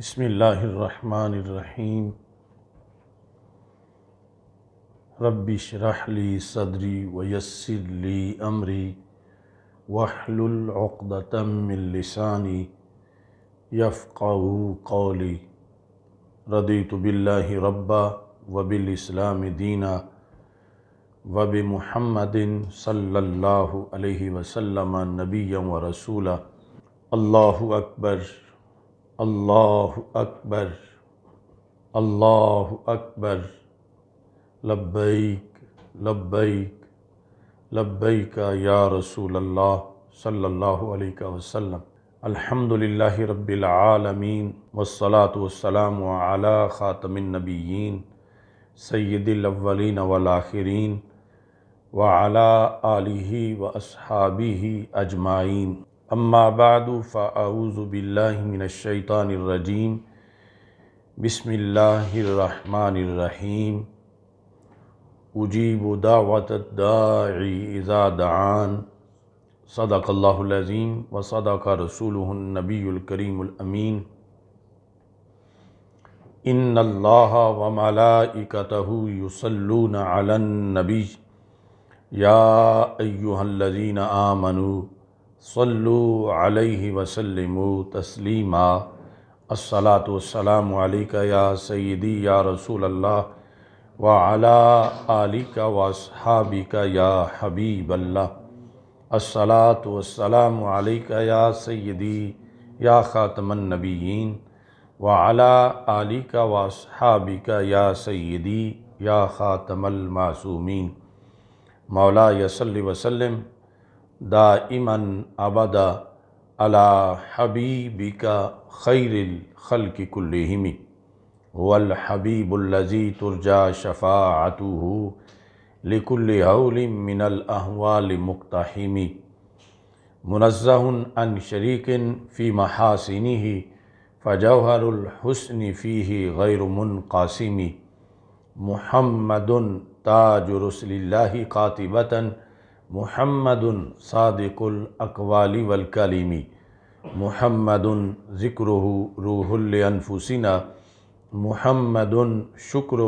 बसमीम रबिश रहली सदरी वयसरली अमरी वहलुलतमिलसानी यफ़ाऊ कौली रदी तबिल्ला रब्बा वबिलस्लाम दीना वब महमदिन सल्लल्लाहु अलैहि वसल्लम नबी व रसूला अल्लाह अकबर अल्लाह अकबर अल्लाह अकबर लब्बैक लब्बैक लब्बैक या रसूल अल्लाह सल्लल्लाहु अलैहि वसल्लम अल्हम्दुलिल्लाह रब्बिल आलमीन वस्सलातु वस्सलामु अला खातमिन नबिय्यीन सय्यदिल अव्वलीन वल आखिरीन व अला आलिही व अस्हाबिही अजमाइन अम्माबाद फ़ाऊज़बिल्लिनशैतानरजीम बसमीम उजीब दावतदाईज़ादान सदाकल्लाज़ीम व सदाक रसूलनबीकरीमीन इन अल्लाह व मलाइकतहु युसल्लून अलन्नबी या अय्युहल्लज़ीन आमनू सल्लु अलैहि वसल्लम तस्लीमा अस्सलाम या सैदी या रसूल अल्लाह व अला आलिका वसहाबिका या हबीब अल्लाह अस्सलाम या सैदी या ख़ातमन नबीन व अला आलिका वसहाबिका या सैदी या ख़ातमल मासूमीन मौला यसल्ल वसलम दाइमन अबदा अला हबीबिका खैरिल खल की कुल्लिमी वल हबीबुल्लजी तुर्जा शफ़ातू लिकुल्ल हौलिम मिनल अहवाल मुक्ताहिमी मुनज़हन अन शरीकिन फ़ी महासिनी ही फ़जहरुलहसन फ़ी ही गैरमन कासिमी महमदन ताजरसल्ला कातिबता मोहम्मद सादिकुल अकवाली वलकलीमी मोहम्मद ज़िक्र रूहुलफुसिना मोहम्मद शुक्र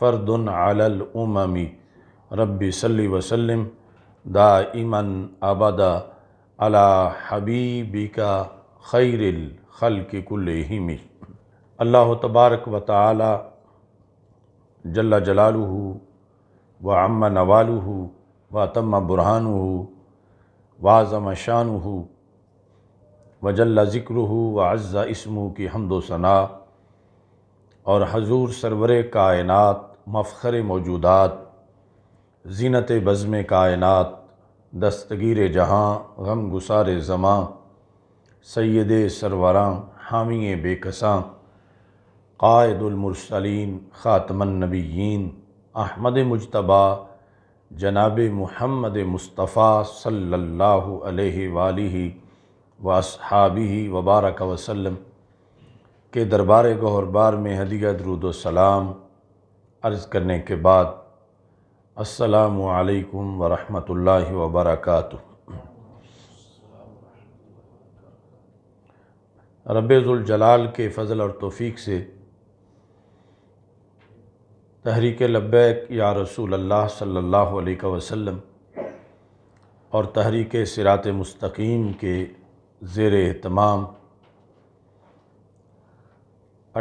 फ़र्द अलमी रबी सल्ली वसलम दा इमन अबदा अला हबीबी का खैरिल खल के कुल्लमी अल्लाह तबारक व ताली जल्ला जलालू व अम्मा नवालू वातम बुरहान हो वाज़म शान हो वजल्ला ज़िक्र व अज़्ज़ा इसमू की हमदोसना सना और हजूर सरवर कायनत मफ़र मौजूदात जीनत बज़म कायनत दस्तगीर जहाँ गम गुसार ज़मां सैद सरवरा हामी बेकसा कायदुलमरसलिन ख़ातमन नबीन अहमद मुशतबा जनाब मुहम्मद मुस्तफ़ा सल्लल्लाहु अलैहि वालही वसहाबी वबारक वसल्लम के दरबार गहरबार में हदीया सलाम अर्ज़ करने के बाद असलकम वरहमल वबरक रबज़ुलजलाल के फ़ज़ल और तौफीक से तहरीक लब्बैक या रसूल अल्लाह सल्लल्लाहु अलैहि वसल्लम और तहरीक सिरात मुस्तकीम के ज़ेर एहतमाम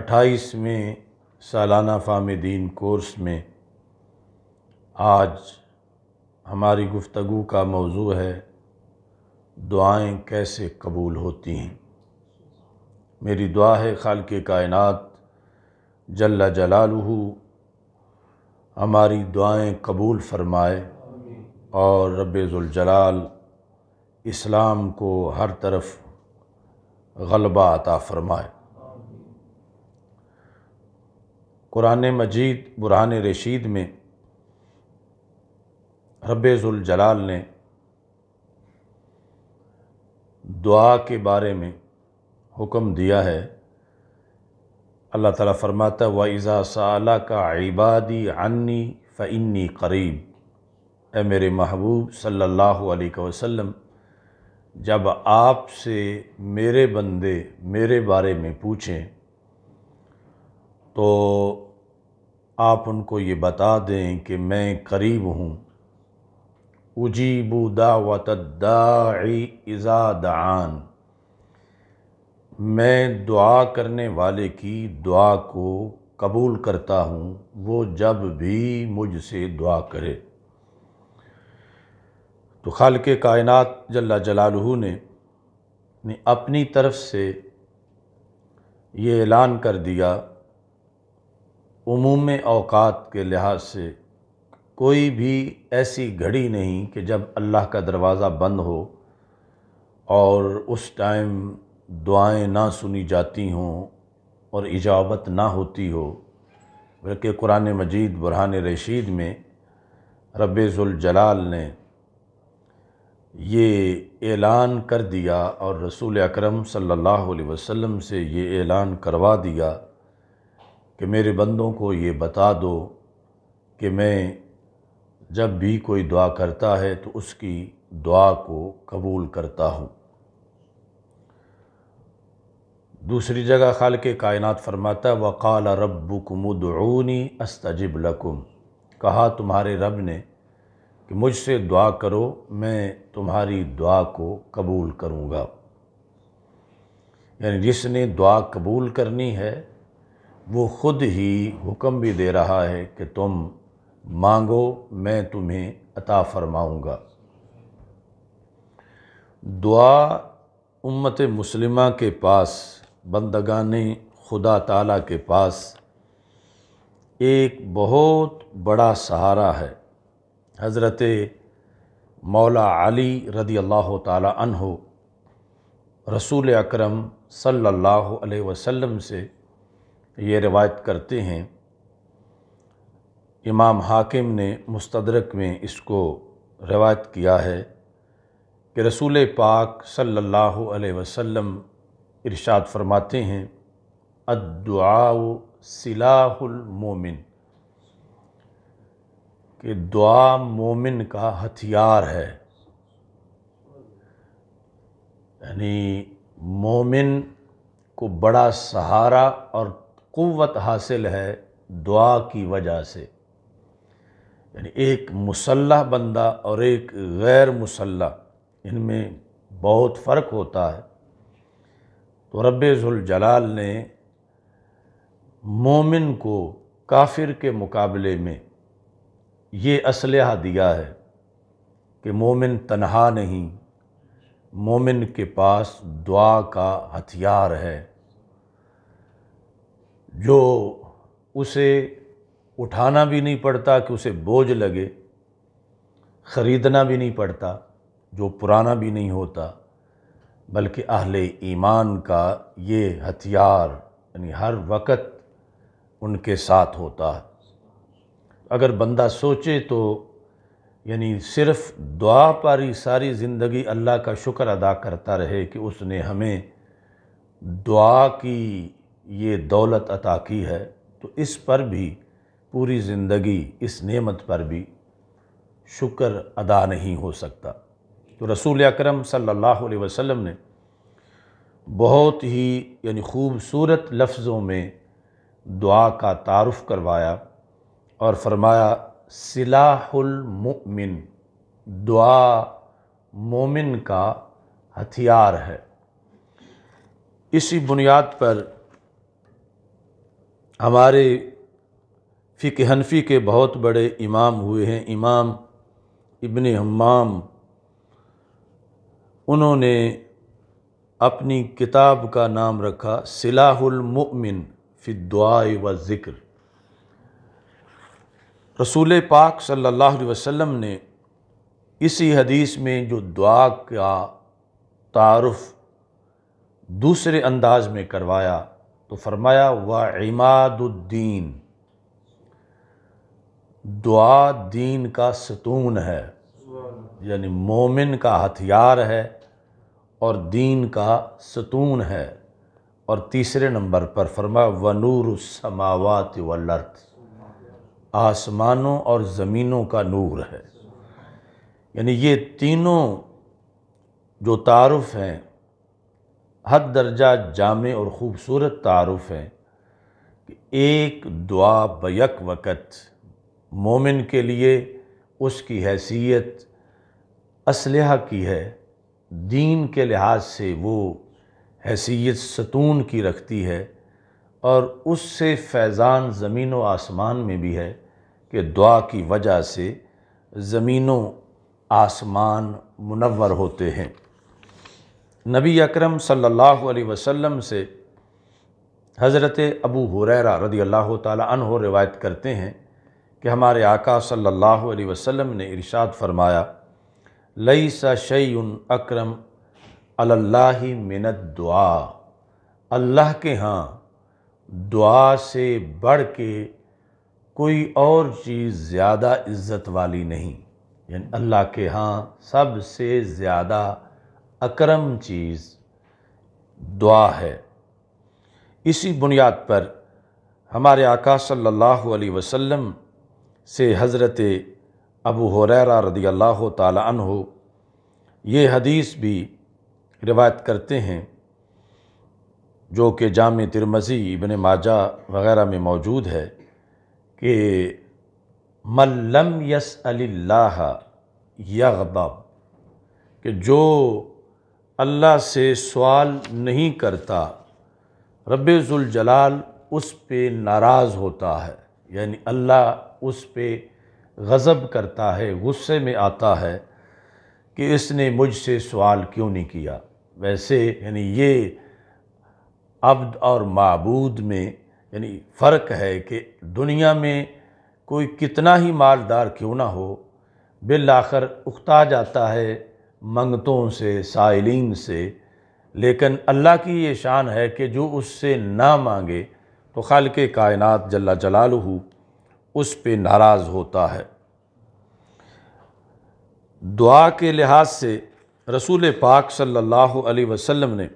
अट्ठाईसवें सालाना फ़ाम दीन कोर्स में आज हमारी गुफ्तगु का मौजू है दुआएं कैसे कबूल होती हैं मेरी दुआ है खाल के कायनत जल्ला जलालहू हमारी दुआएं कबूल फरमाए और रबाल इस्लाम को हर तरफ गलबा अता फरमाए कुरान मजीद बुरहान रशीद में रबाल ने दुआ के बारे में हुक्म दिया है अल्लाह ताला फरमाता व इज़ा साला का इबादी अन्नी फ़न्नी करीब ए मेरे महबूब सल्लल्लाहु अलैहि वसल्लम जब आपसे मेरे बंदे मेरे बारे में पूछें तो आप उनको ये बता दें कि मैं करीब हूँ उजीबू दावत दाई इज़ा दान मैं दुआ करने वाले की दुआ को कबूल करता हूँ वो जब भी मुझसे दुआ करे तो खाल के कायनत जल्ला जलालहू ने अपनी तरफ से ये ऐलान कर दिया उमूम अवकात के लिहाज से कोई भी ऐसी घड़ी नहीं कि जब अल्लाह का दरवाज़ा बंद हो और उस टाइम दुआएं ना सुनी जाती हों और इजावत ना होती हो बल्कि कुरान मजीद बुरहान रशीद में जलाल ने ये ऐलान कर दिया और रसूल अकरम सल्लल्लाहु अलैहि वसल्लम से ये ऐलान करवा दिया कि मेरे बंदों को ये बता दो कि मैं जब भी कोई दुआ करता है तो उसकी दुआ को कबूल करता हूँ दूसरी जगह खाल के कायनत फरमाता वक़ाल रबुकमुदनी अस्तजिब लकुम कहा तुम्हारे रब ने कि मुझसे दुआ करो मैं तुम्हारी दुआ को कबूल करूँगा यानी जिसने दुआ कबूल करनी है वो ख़ुद ही हुक्म भी दे रहा है कि तुम मांगो मैं तुम्हें अता फरमाऊँगा दुआ उम्मत मुस्लिमा के पास ने खुदा ताला के पास एक बहुत बड़ा सहारा है हज़रत मौला अली रदी अल्लाह तहो रसूल अकरम सल्लल्लाहु अलैहि वसल्लम से ये रिवायत करते हैं इमाम हाकिम ने मुस्तदरक में इसको रिवायत किया है कि रसूल पाक सल्लल्लाहु अलैहि वसल्लम इरशाद फरमाते हैं अदुआ सिलाहुलमोमिन कि दुआ मोमिन का हथियार है यानी मोमिन को बड़ा सहारा और क़वत हासिल है दुआ की वजह से यानी एक मुसल्ह बंदा और एक गैर मुसल्ह इनमें बहुत फ़र्क होता है तो रबाल ने मोमिन को काफिर के मुकाबले में ये असलहा दिया है कि मोमिन तनहा नहीं मोमिन के पास दुआ का हथियार है जो उसे उठाना भी नहीं पड़ता कि उसे बोझ लगे ख़रीदना भी नहीं पड़ता जो पुराना भी नहीं होता बल्कि अहले ईमान का ये हथियार यानी हर वक़्त उनके साथ होता है अगर बंदा सोचे तो यानी सिर्फ़ दुआ पर ही सारी ज़िंदगी अल्लाह का शुक्र अदा करता रहे कि उसने हमें दुआ की ये दौलत अता की है तो इस पर भी पूरी ज़िंदगी इस नेमत पर भी शुक्र अदा नहीं हो सकता तो रसूल अकरम सल्लल्लाहु अलैहि वसल्लम ने बहुत ही यानी खूबसूरत लफ्ज़ों में दुआ का तारफ़ करवाया और फरमाया सिलाहुलमिन दुआ मोमिन का हथियार है इसी बुनियाद पर हमारे फ़िक हनफी के बहुत बड़े इमाम हुए हैं इमाम इबन हमाम उन्होंने अपनी किताब का नाम रखा सिलाहुलमिन दुआ व ज़िक्र रसूल पाक सल्लल्लाहु अलैहि वसल्लम ने इसी हदीस में जो दुआ का तारफ़ दूसरे अंदाज में करवाया तो फरमाया व इमादुद्दीन दुआ दीन का सतून है यानी मोमिन का हथियार है और दीन का सतून है और तीसरे नंबर पर फरमा नूर समावत वर्थ आसमानों और ज़मीनों का नूर है यानी ये तीनों जो तारफ़ हैं हद दर्जा जाम और ख़ूबसूरत तारफ़ हैं कि एक दुआ बक वक़्त मोमिन के लिए उसकी हैसियत असलह की है दीन के लिहाज से वो हैसियत सतून की रखती है और उससे फैज़ान ज़मीन व आसमान में भी है कि दुआ की वजह से ज़मीनों आसमान मुनवर होते हैं नबी अकरम सल्लल्लाहु अलैहि वसल्लम से हज़रत अबू हुरैरा रदी अल्लाह तहो रिवायत करते हैं कि हमारे आका सल्लल्लाहु अलैहि वसल्लम ने इरशाद फरमाया लई सा उन अक्रम अल्लाह मिनत दुआ अल्लाह के यहाँ दुआ से बढ़ के कोई और चीज़ ज़्यादा इज़्ज़त वाली नहीं यानी अल्लाह के यहाँ सबसे ज़्यादा अकरम चीज़ दुआ है इसी बुनियाद पर हमारे आका सल्लल्लाहु अलैहि वसल्लम से हज़रत अबू हुरैरा रदी अल्लाह तन हो ये हदीस भी रिवायत करते हैं जो कि जाम तिरमसी इबन माजा वगैरह में मौजूद है कि मल्लम यस अल्लाह यगबब कि जो अल्लाह से सवाल नहीं करता रब्ज़ुलजलाल उस पे नाराज़ होता है यानी अल्लाह उस पे गज़ब करता है गुस्से में आता है कि इसने मुझसे सवाल क्यों नहीं किया वैसे यानी ये अब्द और मबूद में यानी फ़र्क है कि दुनिया में कोई कितना ही मालदार क्यों ना हो बिल आखिर उकता जाता है मंगतों से साइलिन से लेकिन अल्लाह की ये शान है कि जो उससे ना मांगे तो खाल के कायनत जल्ला जलालू उस पे नाराज़ होता है दुआ के लिहाज से रसूल पाक सल्लल्लाहु अलैहि वसल्लम ने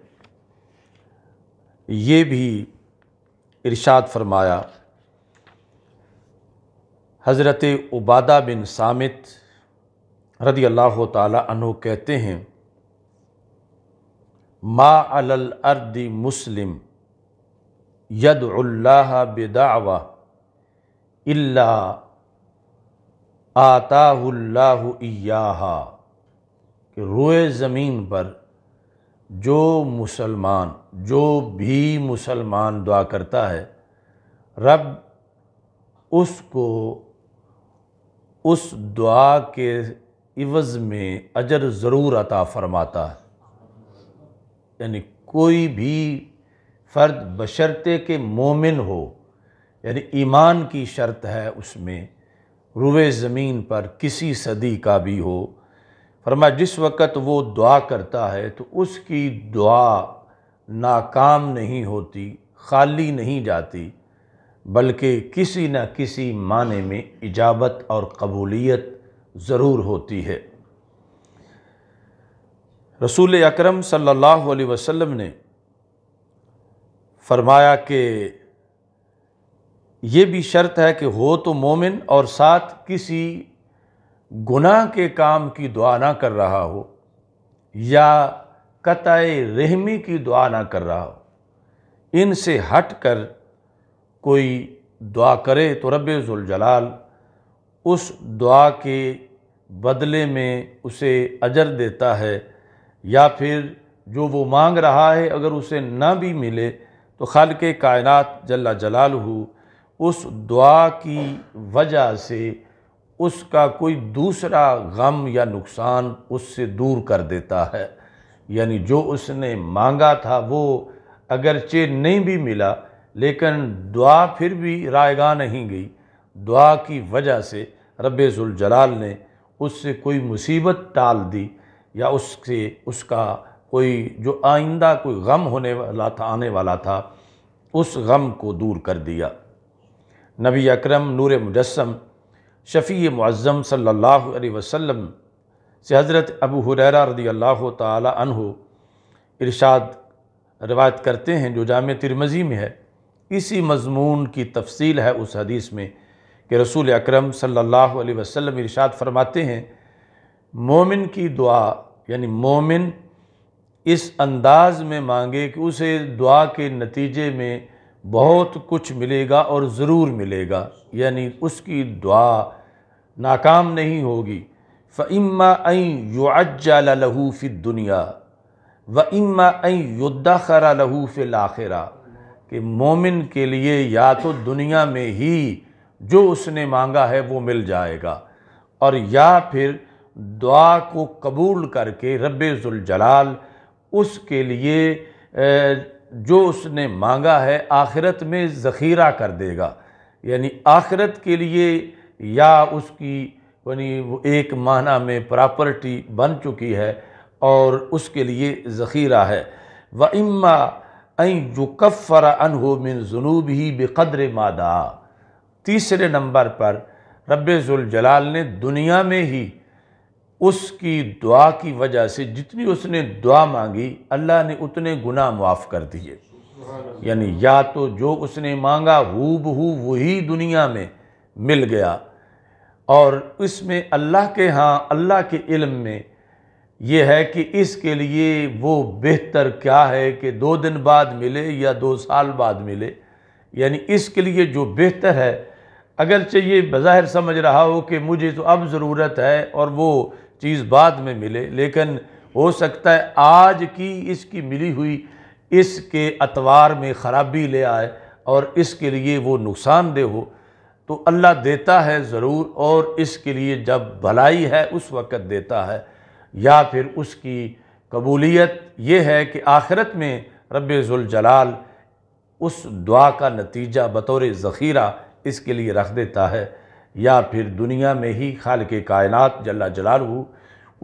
ये भी इरशाद फरमाया हज़रत उबादा बिन सामित रदी अल्लाह तु कहते हैं मा अल अर्दी मुस्लिम यद अल्लाह बेदावा इल्ला आताहुल्लाहुयाहा कि रोए ज़मीन पर जो मुसलमान जो भी मुसलमान दुआ करता है रब उसको उस दुआ के इवज़ में अजर ज़रूर अता फ़रमाता है यानी कोई भी फ़र्द बशर्ते के मोमिन हो यानी ईमान की शर्त है उसमें रुवे ज़मीन पर किसी सदी का भी हो फरमा जिस वक़्त वो दुआ करता है तो उसकी दुआ नाकाम नहीं होती खाली नहीं जाती बल्कि किसी न किसी माने में इजाबत और कबूलियत ज़रूर होती है रसूल अकरम सल्लल्लाहु अलैहि वसल्लम ने फरमाया कि ये भी शर्त है कि हो तो मोमिन और साथ किसी गुनाह के काम की दुआ ना कर रहा हो या कत रहमी की दुआ ना कर रहा हो इनसे हट कर कोई दुआ करे तो जलाल उस दुआ के बदले में उसे अजर देता है या फिर जो वो मांग रहा है अगर उसे ना भी मिले तो खाल के कायनत जल्ला जलाल हूँ उस दुआ की वजह से उसका कोई दूसरा गम या नुकसान उससे दूर कर देता है यानी जो उसने मांगा था वो अगरचे नहीं भी मिला लेकिन दुआ फिर भी रायगा नहीं गई दुआ की वजह से रबाल ने उससे कोई मुसीबत टाल दी या उससे उसका कोई जो आइंदा कोई गम होने वाला था आने वाला था उस गम को दूर कर दिया नबी अकरम नूर मुजस्म शफ़ी मुज़म सल्ला वसम से हज़रत अबू हुररा रदी अल्लाह तहु इरशाद रवायत करते हैं जो जाम तिरमज़ी में है इसी मजमून की तफसील है उस हदीस में कि रसूल अकरम सल्लल्लाहु अलैहि वसल्लम इरशाद फरमाते हैं मोमिन की दुआ यानी मोमिन इस अंदाज़ में मांगे कि उसे दुआ के नतीजे में बहुत कुछ मिलेगा और ज़रूर मिलेगा यानी उसकी दुआ नाकाम नहीं होगी फ़िम्मा अं युअज्जा लहू फ़ि दुनिया व इम्मा ऐं युद्धाखरा लहू फ़िल आखिरा कि मोमिन के लिए या तो दुनिया में ही जो उसने मांगा है वो मिल जाएगा और या फिर दुआ को कबूल करके जलाल उसके लिए जो उसने मांगा है आखिरत में ज़ख़ीरा कर देगा यानी आखिरत के लिए या उसकी यानी वो एक माना में प्रॉपर्टी बन चुकी है और उसके लिए ज़ख़ीरा है व इम्मा जो कफ़र अनहो मिन जुनूब ही बेक़द्र मादा तीसरे नंबर पर जलाल ने दुनिया में ही उसकी दुआ की वजह से जितनी उसने दुआ मांगी अल्लाह ने उतने गुना माफ़ कर दिए यानी या तो जो उसने मांगा हु हु वही दुनिया में मिल गया और इसमें अल्लाह के हाँ अल्लाह के इल्म में यह है कि इसके लिए वो बेहतर क्या है कि दो दिन बाद मिले या दो साल बाद मिले यानी इसके लिए जो बेहतर है अगरचे ये बज़ाहिर समझ रहा हो कि मुझे तो अब ज़रूरत है और वो चीज़ बाद में मिले लेकिन हो सकता है आज की इसकी मिली हुई इसके अतवार में ख़राबी ले आए और इसके लिए वो नुकसानदेह हो तो अल्लाह देता है ज़रूर और इसके लिए जब भलाई है उस वक़्त देता है या फिर उसकी कबूलियत ये है कि आखिरत में रबाल उस दुआ का नतीजा बतौर ज़ख़ीरा इसके लिए रख देता है या फिर दुनिया में ही खाल के कायनत जल्ला जलाल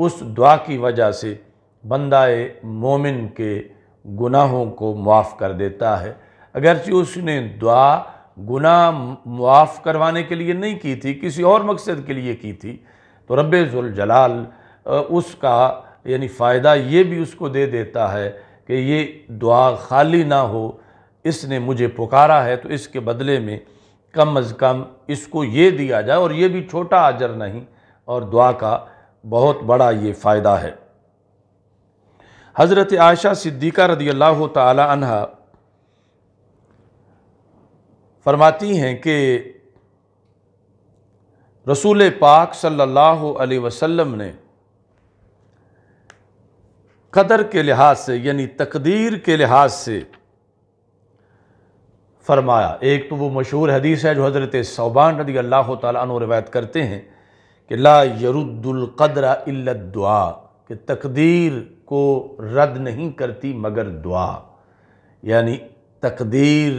उस दुआ की वजह से बंदाए मोमिन के गुनाहों को मुआफ़ कर देता है अगरचि उसने दुआ गुनाह मुआफ़ करवाने के लिए नहीं की थी किसी और मकसद के लिए की थी तो रब जलाल उसका यानी फ़ायदा ये भी उसको दे देता है कि ये दुआ खाली ना हो इसने मुझे पुकारा है तो इसके बदले में कम अज़ कम इसको ये दिया जाए और ये भी छोटा आजर नहीं और दुआ का बहुत बड़ा ये फ़ायदा है हज़रत आयशा सिद्दीक़ा रदी अल्लाह तहा फरमाती हैं कि रसूल पाक सल्लल्लाहु अलैहि वसल्लम ने कदर के लिहाज से यानी तकदीर के लिहाज से फरमाया एक तो वो मशहूर हदीस है जो हज़रत सौबान रदी अल्लाह तु रवायत करते हैं कि ला यरुद्दुल्क़द्र दुआ कि तकदीर को रद्द नहीं करती मगर दुआ यानी तकदीर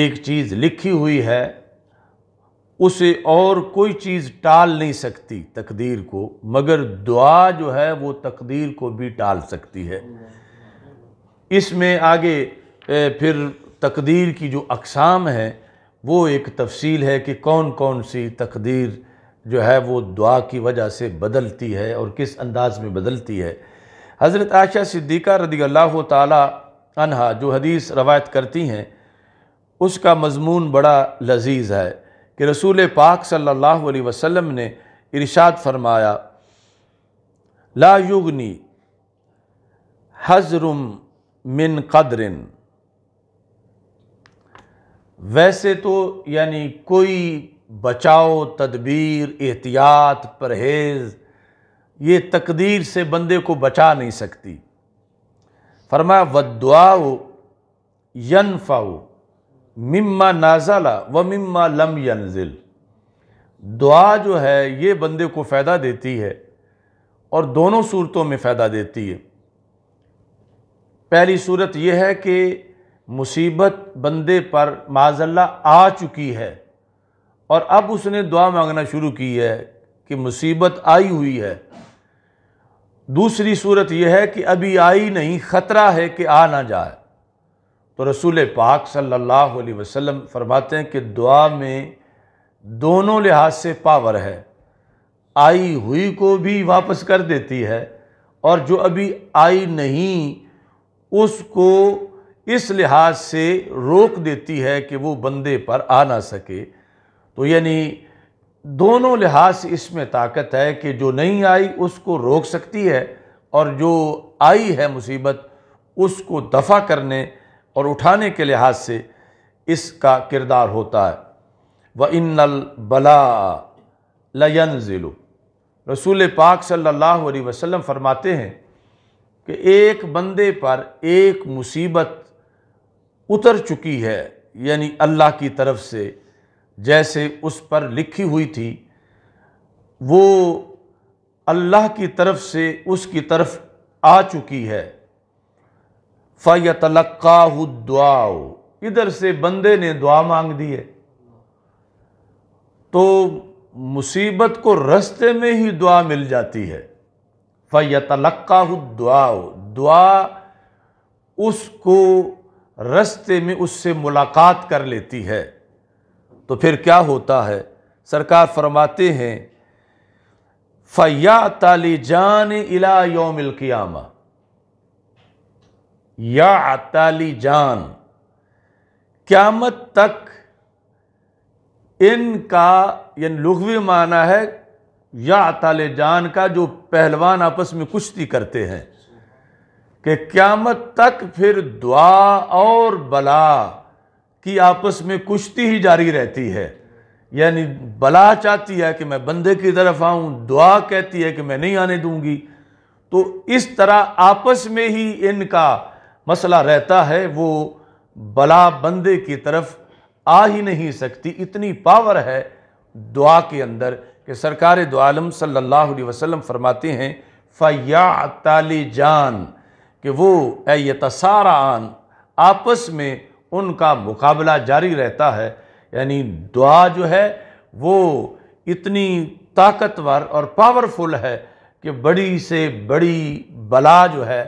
एक चीज़ लिखी हुई है उसे और कोई चीज़ टाल नहीं सकती तकदीर को मगर दुआ जो है वो तकदीर को भी टाल सकती है इसमें आगे फिर तकदीर की जो अकसाम है वो एक तफसील है कि कौन कौन सी तकदीर जो है वो दुआ की वजह से बदलती है और किस अंदाज में बदलती है हज़रत आयशा सिद्दीक़ा रदी अल्लाह तहा जो हदीस रवायत करती हैं उसका मजमून बड़ा लजीज़ है कि रसूल पाक सल्ला वसलम ने इरशाद फरमाया ला युगनी हज़रम मिन कदरिन वैसे तो यानी कोई बचाव तदबीर एहतियात परहेज़ ये तकदीर से बंदे को बचा नहीं सकती फरमा वदुआओ यनफ़ाओ मम्मा नाजाला व मम्मा लम यनजिल दुआ जो है ये बंदे को फ़ायदा देती है और दोनों सूरतों में फ़ायदा देती है पहली सूरत यह है कि मुसीबत बंदे पर माजल्ला आ चुकी है और अब उसने दुआ मांगना शुरू की है कि मुसीबत आई हुई है दूसरी सूरत यह है कि अभी आई नहीं ख़तरा है कि आ ना जाए तो रसूल पाक सल्लल्लाहु अलैहि वसल्लम फरमाते हैं कि दुआ में दोनों लिहाज से पावर है आई हुई को भी वापस कर देती है और जो अभी आई नहीं उसको इस लिहाज से रोक देती है कि वो बंदे पर आ ना सके तो यानी दोनों लिहाज से इसमें ताकत है कि जो नहीं आई उसको रोक सकती है और जो आई है मुसीबत उसको दफ़ा करने और उठाने के लिहाज से इसका किरदार होता है व इन्नल बला लयन ज़िलो रसूल पाक सल्लल्लाहु अलैहि वसल्लम फरमाते हैं कि एक बंदे पर एक मुसीबत उतर चुकी है यानी अल्लाह की तरफ से जैसे उस पर लिखी हुई थी वो अल्लाह की तरफ से उसकी तरफ आ चुकी है दुआ इधर से बंदे ने दुआ मांग दी है तो मुसीबत को रास्ते में ही दुआ मिल जाती है दुआ दुआ उसको रस्ते में उससे मुलाकात कर लेती है तो फिर क्या होता है सरकार फरमाते हैं फ़या ताली जान इला योमिल क़ियामा या ताली जान क़्यामत तक इनका यानी लघवी माना है या ताले जान का जो पहलवान आपस में कुश्ती करते हैं कि क़्यामत तक फिर दुआ और बला की आपस में कुश्ती ही जारी रहती है यानी बला चाहती है कि मैं बंदे की तरफ आऊं दुआ कहती है कि मैं नहीं आने दूंगी तो इस तरह आपस में ही इनका मसला रहता है वो बला बंदे की तरफ आ ही नहीं सकती इतनी पावर है दुआ के अंदर कि सरकार दो आलम सल्लल्लाहु अलैहि वसल्लम फरमाते हैं फ़या ताली जान कि वो यतसारान आपस में उनका मुकाबला जारी रहता है यानी दुआ जो है वो इतनी ताकतवर और पावरफुल है कि बड़ी से बड़ी बला जो है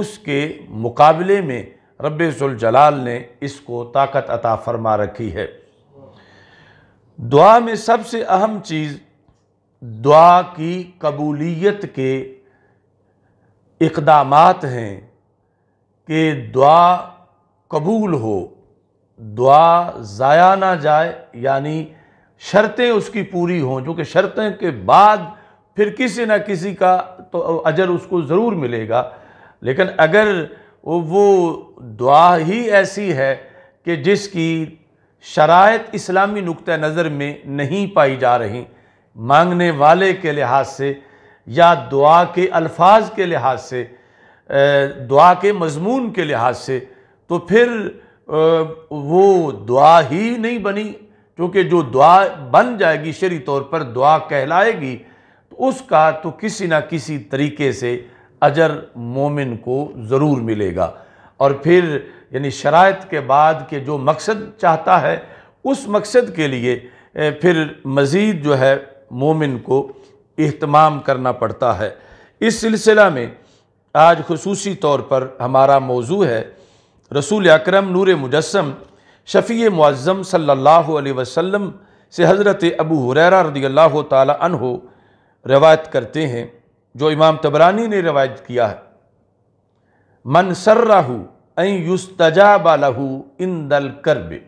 उसके मुकाबले में रबाल ने इसको ताकत अता फरमा रखी है दुआ में सबसे अहम चीज़ दुआ की कबूलियत के इकदाम हैं कि दुआ कबूल हो दुआ ज़ाया ना जाए यानी शर्तें उसकी पूरी हों जो कि शर्तें के बाद फिर किसी न किसी का तो अजर उसको ज़रूर मिलेगा लेकिन अगर वो दुआ ही ऐसी है कि जिसकी शरात इस्लामी नुक़ नज़र में नहीं पाई जा रही मांगने वाले के लिहाज से या दुआ के अल्फाज के लिहाज से दुआ के मजमून के लिहाज से तो फिर वो दुआ ही नहीं बनी क्योंकि जो दुआ बन जाएगी शरी तौर पर दुआ कहलाएगी तो उसका तो किसी ना किसी तरीके से अजर मोमिन को ज़रूर मिलेगा और फिर यानी शरात के बाद के जो मकसद चाहता है उस मकसद के लिए फिर मज़ीद जो है मोमिन को अहतमाम करना पड़ता है इस सिलसिला में आज खसूसी तौर पर हमारा मौजू है रसूल अक्रम नूर मुजस्म शफ़ी मुआज़म सल्ला वसम से हज़रत अबू हुररा रदी अल्लाह तहो रवायत करते हैं जो इमाम तबरानी ने रवायत किया है मन सर्राहू युस्तजाबा लहू इन दल करब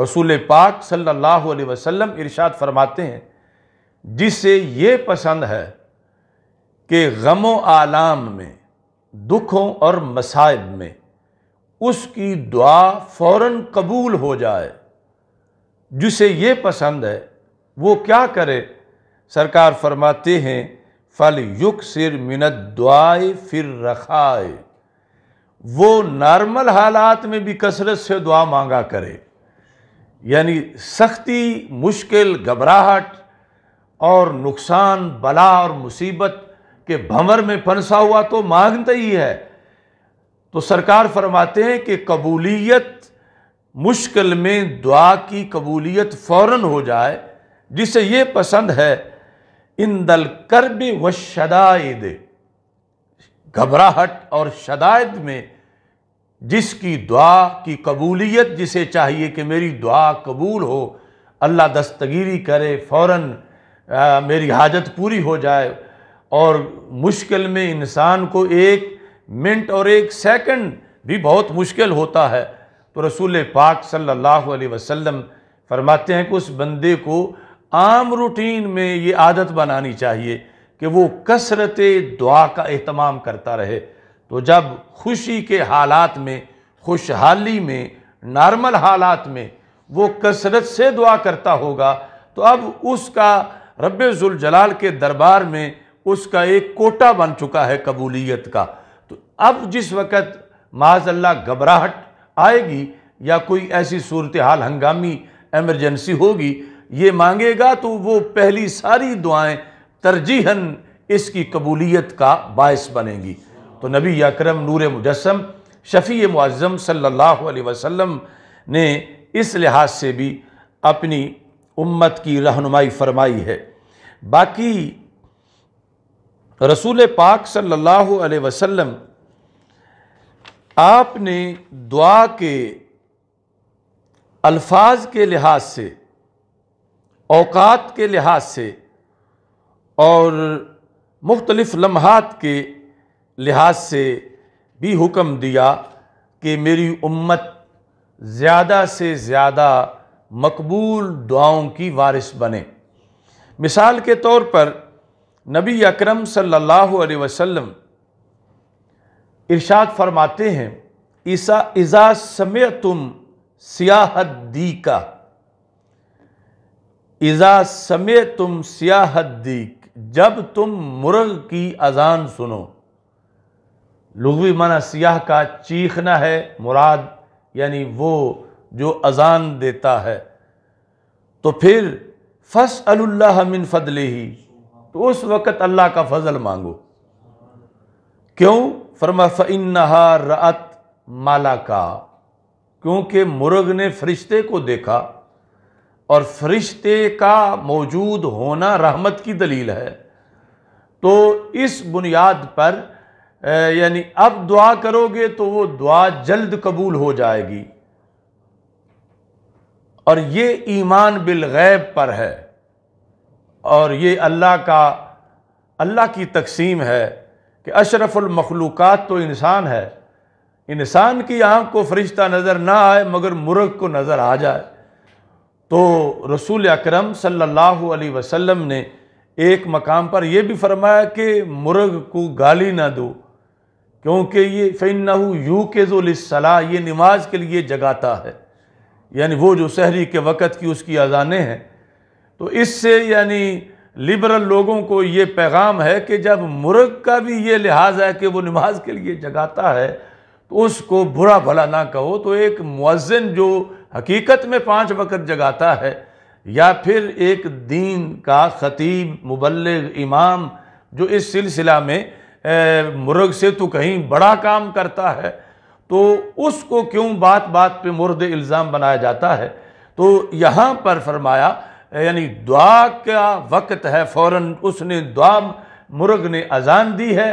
रसूल पाक सल्ला अलैहि इर्शाद इरशाद फरमाते हैं जिसे ये पसंद है कि गम आलाम में दुखों और मसाइब में उसकी दुआ फ़ौर कबूल हो जाए जिसे ये पसंद है वो क्या करे सरकार फरमाते हैं फल युग सिर मिनत दुआए फिर रखाए वो नॉर्मल हालात में भी कसरत से दुआ मांगा करे यानी सख्ती मुश्किल घबराहट और नुकसान बला और मुसीबत के भंवर में फंसा हुआ तो मांगता ही है तो सरकार फरमाते हैं कि कबूलियत मुश्किल में दुआ की कबूलियत फ़ौर हो जाए जिसे ये पसंद है इन दल भी व शदाइद घबराहट और शदायद में जिसकी दुआ की कबूलियत जिसे चाहिए कि मेरी दुआ कबूल हो अल्लाह दस्तगीरी करे फ़ौरन आ, मेरी हाजत पूरी हो जाए और मुश्किल में इंसान को एक मिनट और एक सेकंड भी बहुत मुश्किल होता है तो रसूल पाक सल्लल्लाहु अलैहि वसल्लम फरमाते हैं कि उस बंदे को आम रूटीन में ये आदत बनानी चाहिए कि वो कसरत दुआ का अहतमाम करता रहे तो जब खुशी के हालात में खुशहाली में नॉर्मल हालात में वो कसरत से दुआ करता होगा तो अब उसका जलाल के दरबार में उसका एक कोटा बन चुका है कबूलियत का तो अब जिस वक़्त माजल्ला घबराहट आएगी या कोई ऐसी सूरत हाल हंगामी एमरजेंसी होगी ये मांगेगा तो वो पहली सारी दुआएं तरजीहन इसकी कबूलियत का बायस बनेंगी तो नबी अक्रम नूर मुजस्म शफ़ी मुआज़म सल्लल्लाहु अलैहि वसल्लम ने इस लिहाज से भी अपनी उम्मत की रहनुमाई फरमाई है बाकी रसूल पाक सल्लल्लाहु अलैहि वसल्लम आपने दुआ के अल्फाज के लिहाज से औकात के लिहाज से और मुख्तलफ़ लम्हात के लिहाज से भी हुक्म दिया कि मेरी उम्मत ज़्यादा से ज़्यादा मकबूल दुआओं की वारिस बने मिसाल के तौर पर नबी अकरम सल्लल्लाहु अलैहि वसल्लम इरशाद फरमाते हैं ईसा इज़ा समय तुम सियाहत दी का इज़ा समय तुम सियाहत दी जब तुम मुर्ग की अजान सुनो लघवी माना सियाह का चीखना है मुराद यानी वो जो अजान देता है तो फिर फस अल्लाह मिन फदले ही तो उस वक़्त अल्लाह का फजल मांगो क्यों फरमा फ़िन रत माला का क्योंकि मुर्ग ने फरिश्ते को देखा और फरिश्ते का मौजूद होना रहमत की दलील है तो इस बुनियाद पर यानी अब दुआ करोगे तो वो दुआ जल्द कबूल हो जाएगी और ये ईमान बिलगैब पर है और ये अल्लाह का अल्लाह की तकसीम है कि अशरफुलमखलूक़ तो इंसान है इंसान की आँख को फरिश्ता नज़र ना आए मगर मुर्ग को नज़र आ जाए तो रसूल अक्रम सल्लल्लाहु अलैहि वसल्लम ने एक मकाम पर यह भी फरमाया कि मुर्ग को गाली ना दो क्योंकि ये फ़िन यू के लिस्ला ये नमाज के लिए जगाता है यानी वो जो शहरी के वक़्त की उसकी अजानें हैं तो इससे यानी लिबरल लोगों को ये पैगाम है कि जब मुर्ग का भी ये लिहाज है कि वो नमाज के लिए जगाता है तो उसको बुरा भला ना कहो तो एक मुजिन जो हकीकत में पाँच वक़्त जगाता है या फिर एक दीन का ख़तीब मुबल इमाम जो इस सिलसिला में मुर्ग से तो कहीं बड़ा काम करता है तो उसको क्यों बात बात पे मुर्द इल्ज़ाम बनाया जाता है तो यहाँ पर फरमाया यानी दुआ का वक्त है फ़ौर उसने दुआ मुर्ग ने अजान दी है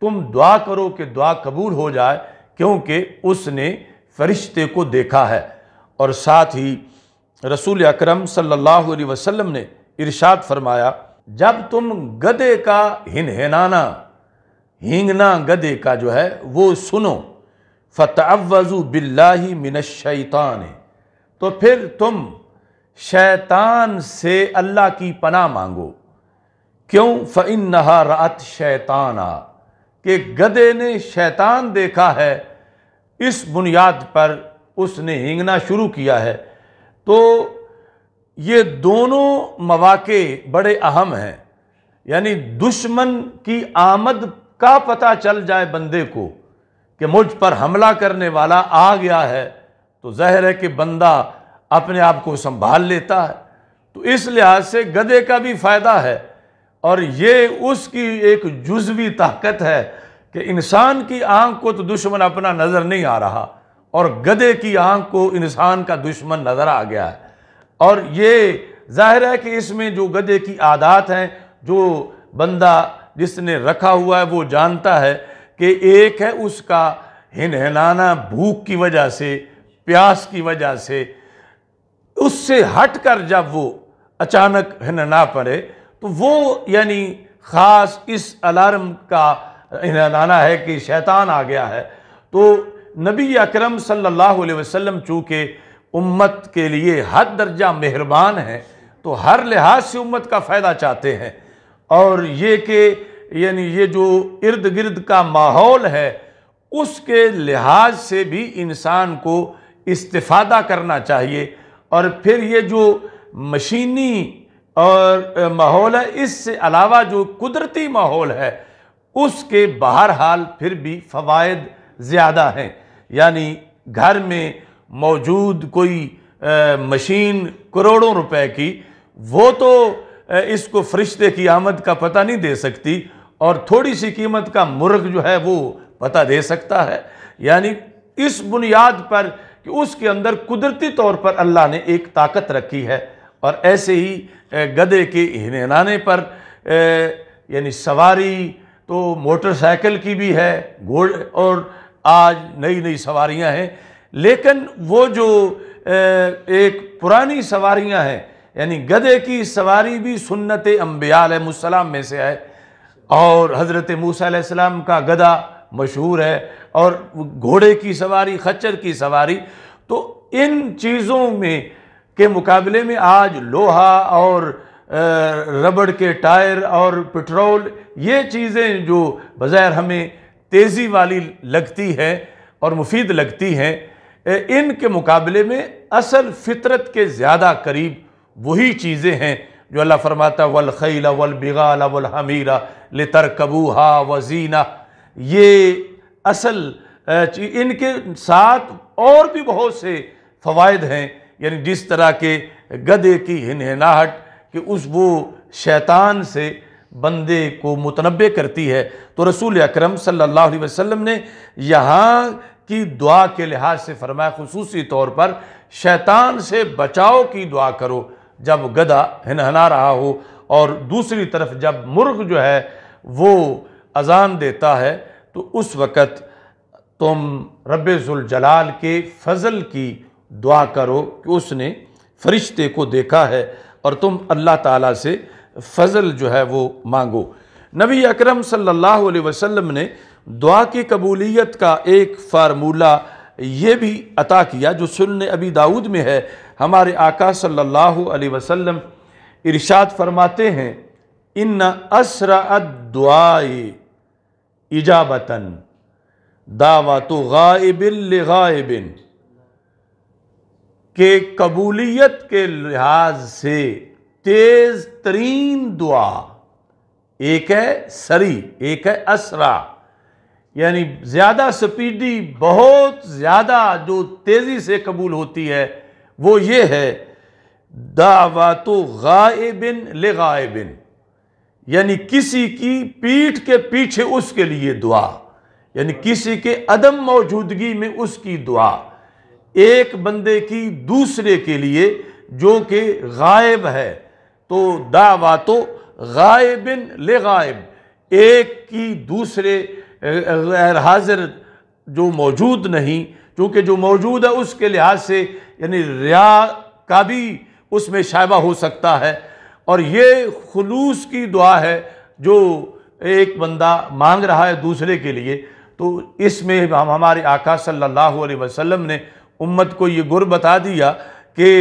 तुम दुआ करो कि दुआ कबूल हो जाए क्योंकि उसने फरिश्ते को देखा है और साथ ही रसूल अकरम सल्लल्लाहु अलैहि वसल्लम ने इरशाद फरमाया जब तुम गधे का हिन हिनाना हींगना गधे का जो है वो सुनो फ़तवज़ु बिल्लाही मिनशैतान तो फिर तुम शैतान से अल्लाह की पना मांगो क्यों फ़िन नहा रात आ कि गदे ने शैतान देखा है इस बुनियाद पर उसने हिंगना शुरू किया है तो ये दोनों मौाक़े बड़े अहम हैं यानी दुश्मन की आमद का पता चल जाए बंदे को कि मुझ पर हमला करने वाला आ गया है तो जहर है कि बंदा अपने आप को संभाल लेता है तो इस लिहाज से गधे का भी फ़ायदा है और ये उसकी एक जुजवी ताकत है कि इंसान की आंख को तो दुश्मन अपना नज़र नहीं आ रहा और गधे की आंख को इंसान का दुश्मन नज़र आ गया है और ये जाहिर है कि इसमें जो गधे की आदात हैं जो बंदा जिसने रखा हुआ है वो जानता है कि एक है उसका हिनहनाना भूख की वजह से प्यास की वजह से उससे हट कर जब वो अचानक हिनना पड़े तो वो यानी ख़ास इस अलार्म का हिनहनाना है कि शैतान आ गया है तो नबी अकरम सल्लल्लाहु अलैहि वसल्लम चूँकि उम्मत के लिए हद दर्जा मेहरबान हैं तो हर लिहाज से उम्मत का फ़ायदा चाहते हैं और ये कि यानी ये जो इर्द गिर्द का माहौल है उसके लिहाज से भी इंसान को इस्तादा करना चाहिए और फिर ये जो मशीनी और माहौल है इससे अलावा जो कुदरती माहौल है उसके बहरहाल फिर भी फ़वाद ज़्यादा हैं यानी घर में मौजूद कोई आ, मशीन करोड़ों रुपए की वो तो इसको फरिश्ते की आमद का पता नहीं दे सकती और थोड़ी सी कीमत का मुर्ग जो है वो पता दे सकता है यानी इस बुनियाद पर कि उसके अंदर कुदरती तौर पर अल्लाह ने एक ताकत रखी है और ऐसे ही गधे के हिनाने पर यानी सवारी तो मोटरसाइकिल की भी है घोड़ और आज नई नई सवारियां हैं लेकिन वो जो एक पुरानी सवारियां हैं यानी गधे की सवारी भी सुन्नत अम्बियाल मुसलाम में से है और हज़रत मूसम का गधा मशहूर है और घोड़े की सवारी खच्चर की सवारी तो इन चीज़ों में के मुकाबले में आज लोहा और रबड़ के टायर और पेट्रोल ये चीज़ें जो बज़ैर हमें तेज़ी वाली लगती है और मुफीद लगती हैं इनके मुकाबले में असल फितरत के ज़्यादा करीब वही चीज़ें हैं जो अल्लाह फरमाता वल खैला वल बिगाल वल हमीरा ले तरकबूहा वजीना ये असल इनके साथ और भी बहुत से फ़वाद हैं यानी जिस तरह के गधे की हिनहनाहट कि उस वो शैतान से बंदे को मुतनबे करती है तो रसूल अक्रम सल्लल्लाहु अलैहि वसल्लम ने यहाँ की दुआ के लिहाज से फरमाया खसूसी तौर पर शैतान से बचाओ की दुआ करो जब गधा हिनहना रहा हो और दूसरी तरफ जब मुर्ग जो है वो अजान देता है तो उस वक़्त तुम रबाल के फजल की दुआ करो कि उसने फरिश्ते को देखा है और तुम अल्लाह ताला से फजल जो है वो मांगो नबी अकरम सल्लल्लाहु अलैहि वसल्लम ने दुआ की कबूलियत का एक फार्मूला ये भी अता किया जो सुन अबी दाऊद में है हमारे आका सल्लल्लाहु अलैहि वसल्लम इरशाद फरमाते हैं इन असरअुआई इजाबतन दावत गाबिन के कबूलियत के लिहाज से तेज़ तरीन दुआ एक है सरी एक है असरा यानी ज़्यादा स्पीडी बहुत ज़्यादा जो तेज़ी से कबूल होती है वो ये है दावात गायबिन ले गायबिन यानी किसी की पीठ के पीछे उसके लिए दुआ यानी किसी के अदम मौजूदगी में उसकी दुआ एक बंदे की दूसरे के लिए जो कि गायब है तो दावा तो गायबिन ले गायब एक की दूसरे गैर हाजिर जो मौजूद नहीं क्योंकि जो मौजूद है उसके लिहाज से यानी रिया का भी उसमें शायबा हो सकता है और ये खलूस की दुआ है जो एक बंदा मांग रहा है दूसरे के लिए तो इसमें हम हमारे आका सल्लल्लाहु अलैहि वसल्लम ने उम्मत को ये गुर बता दिया कि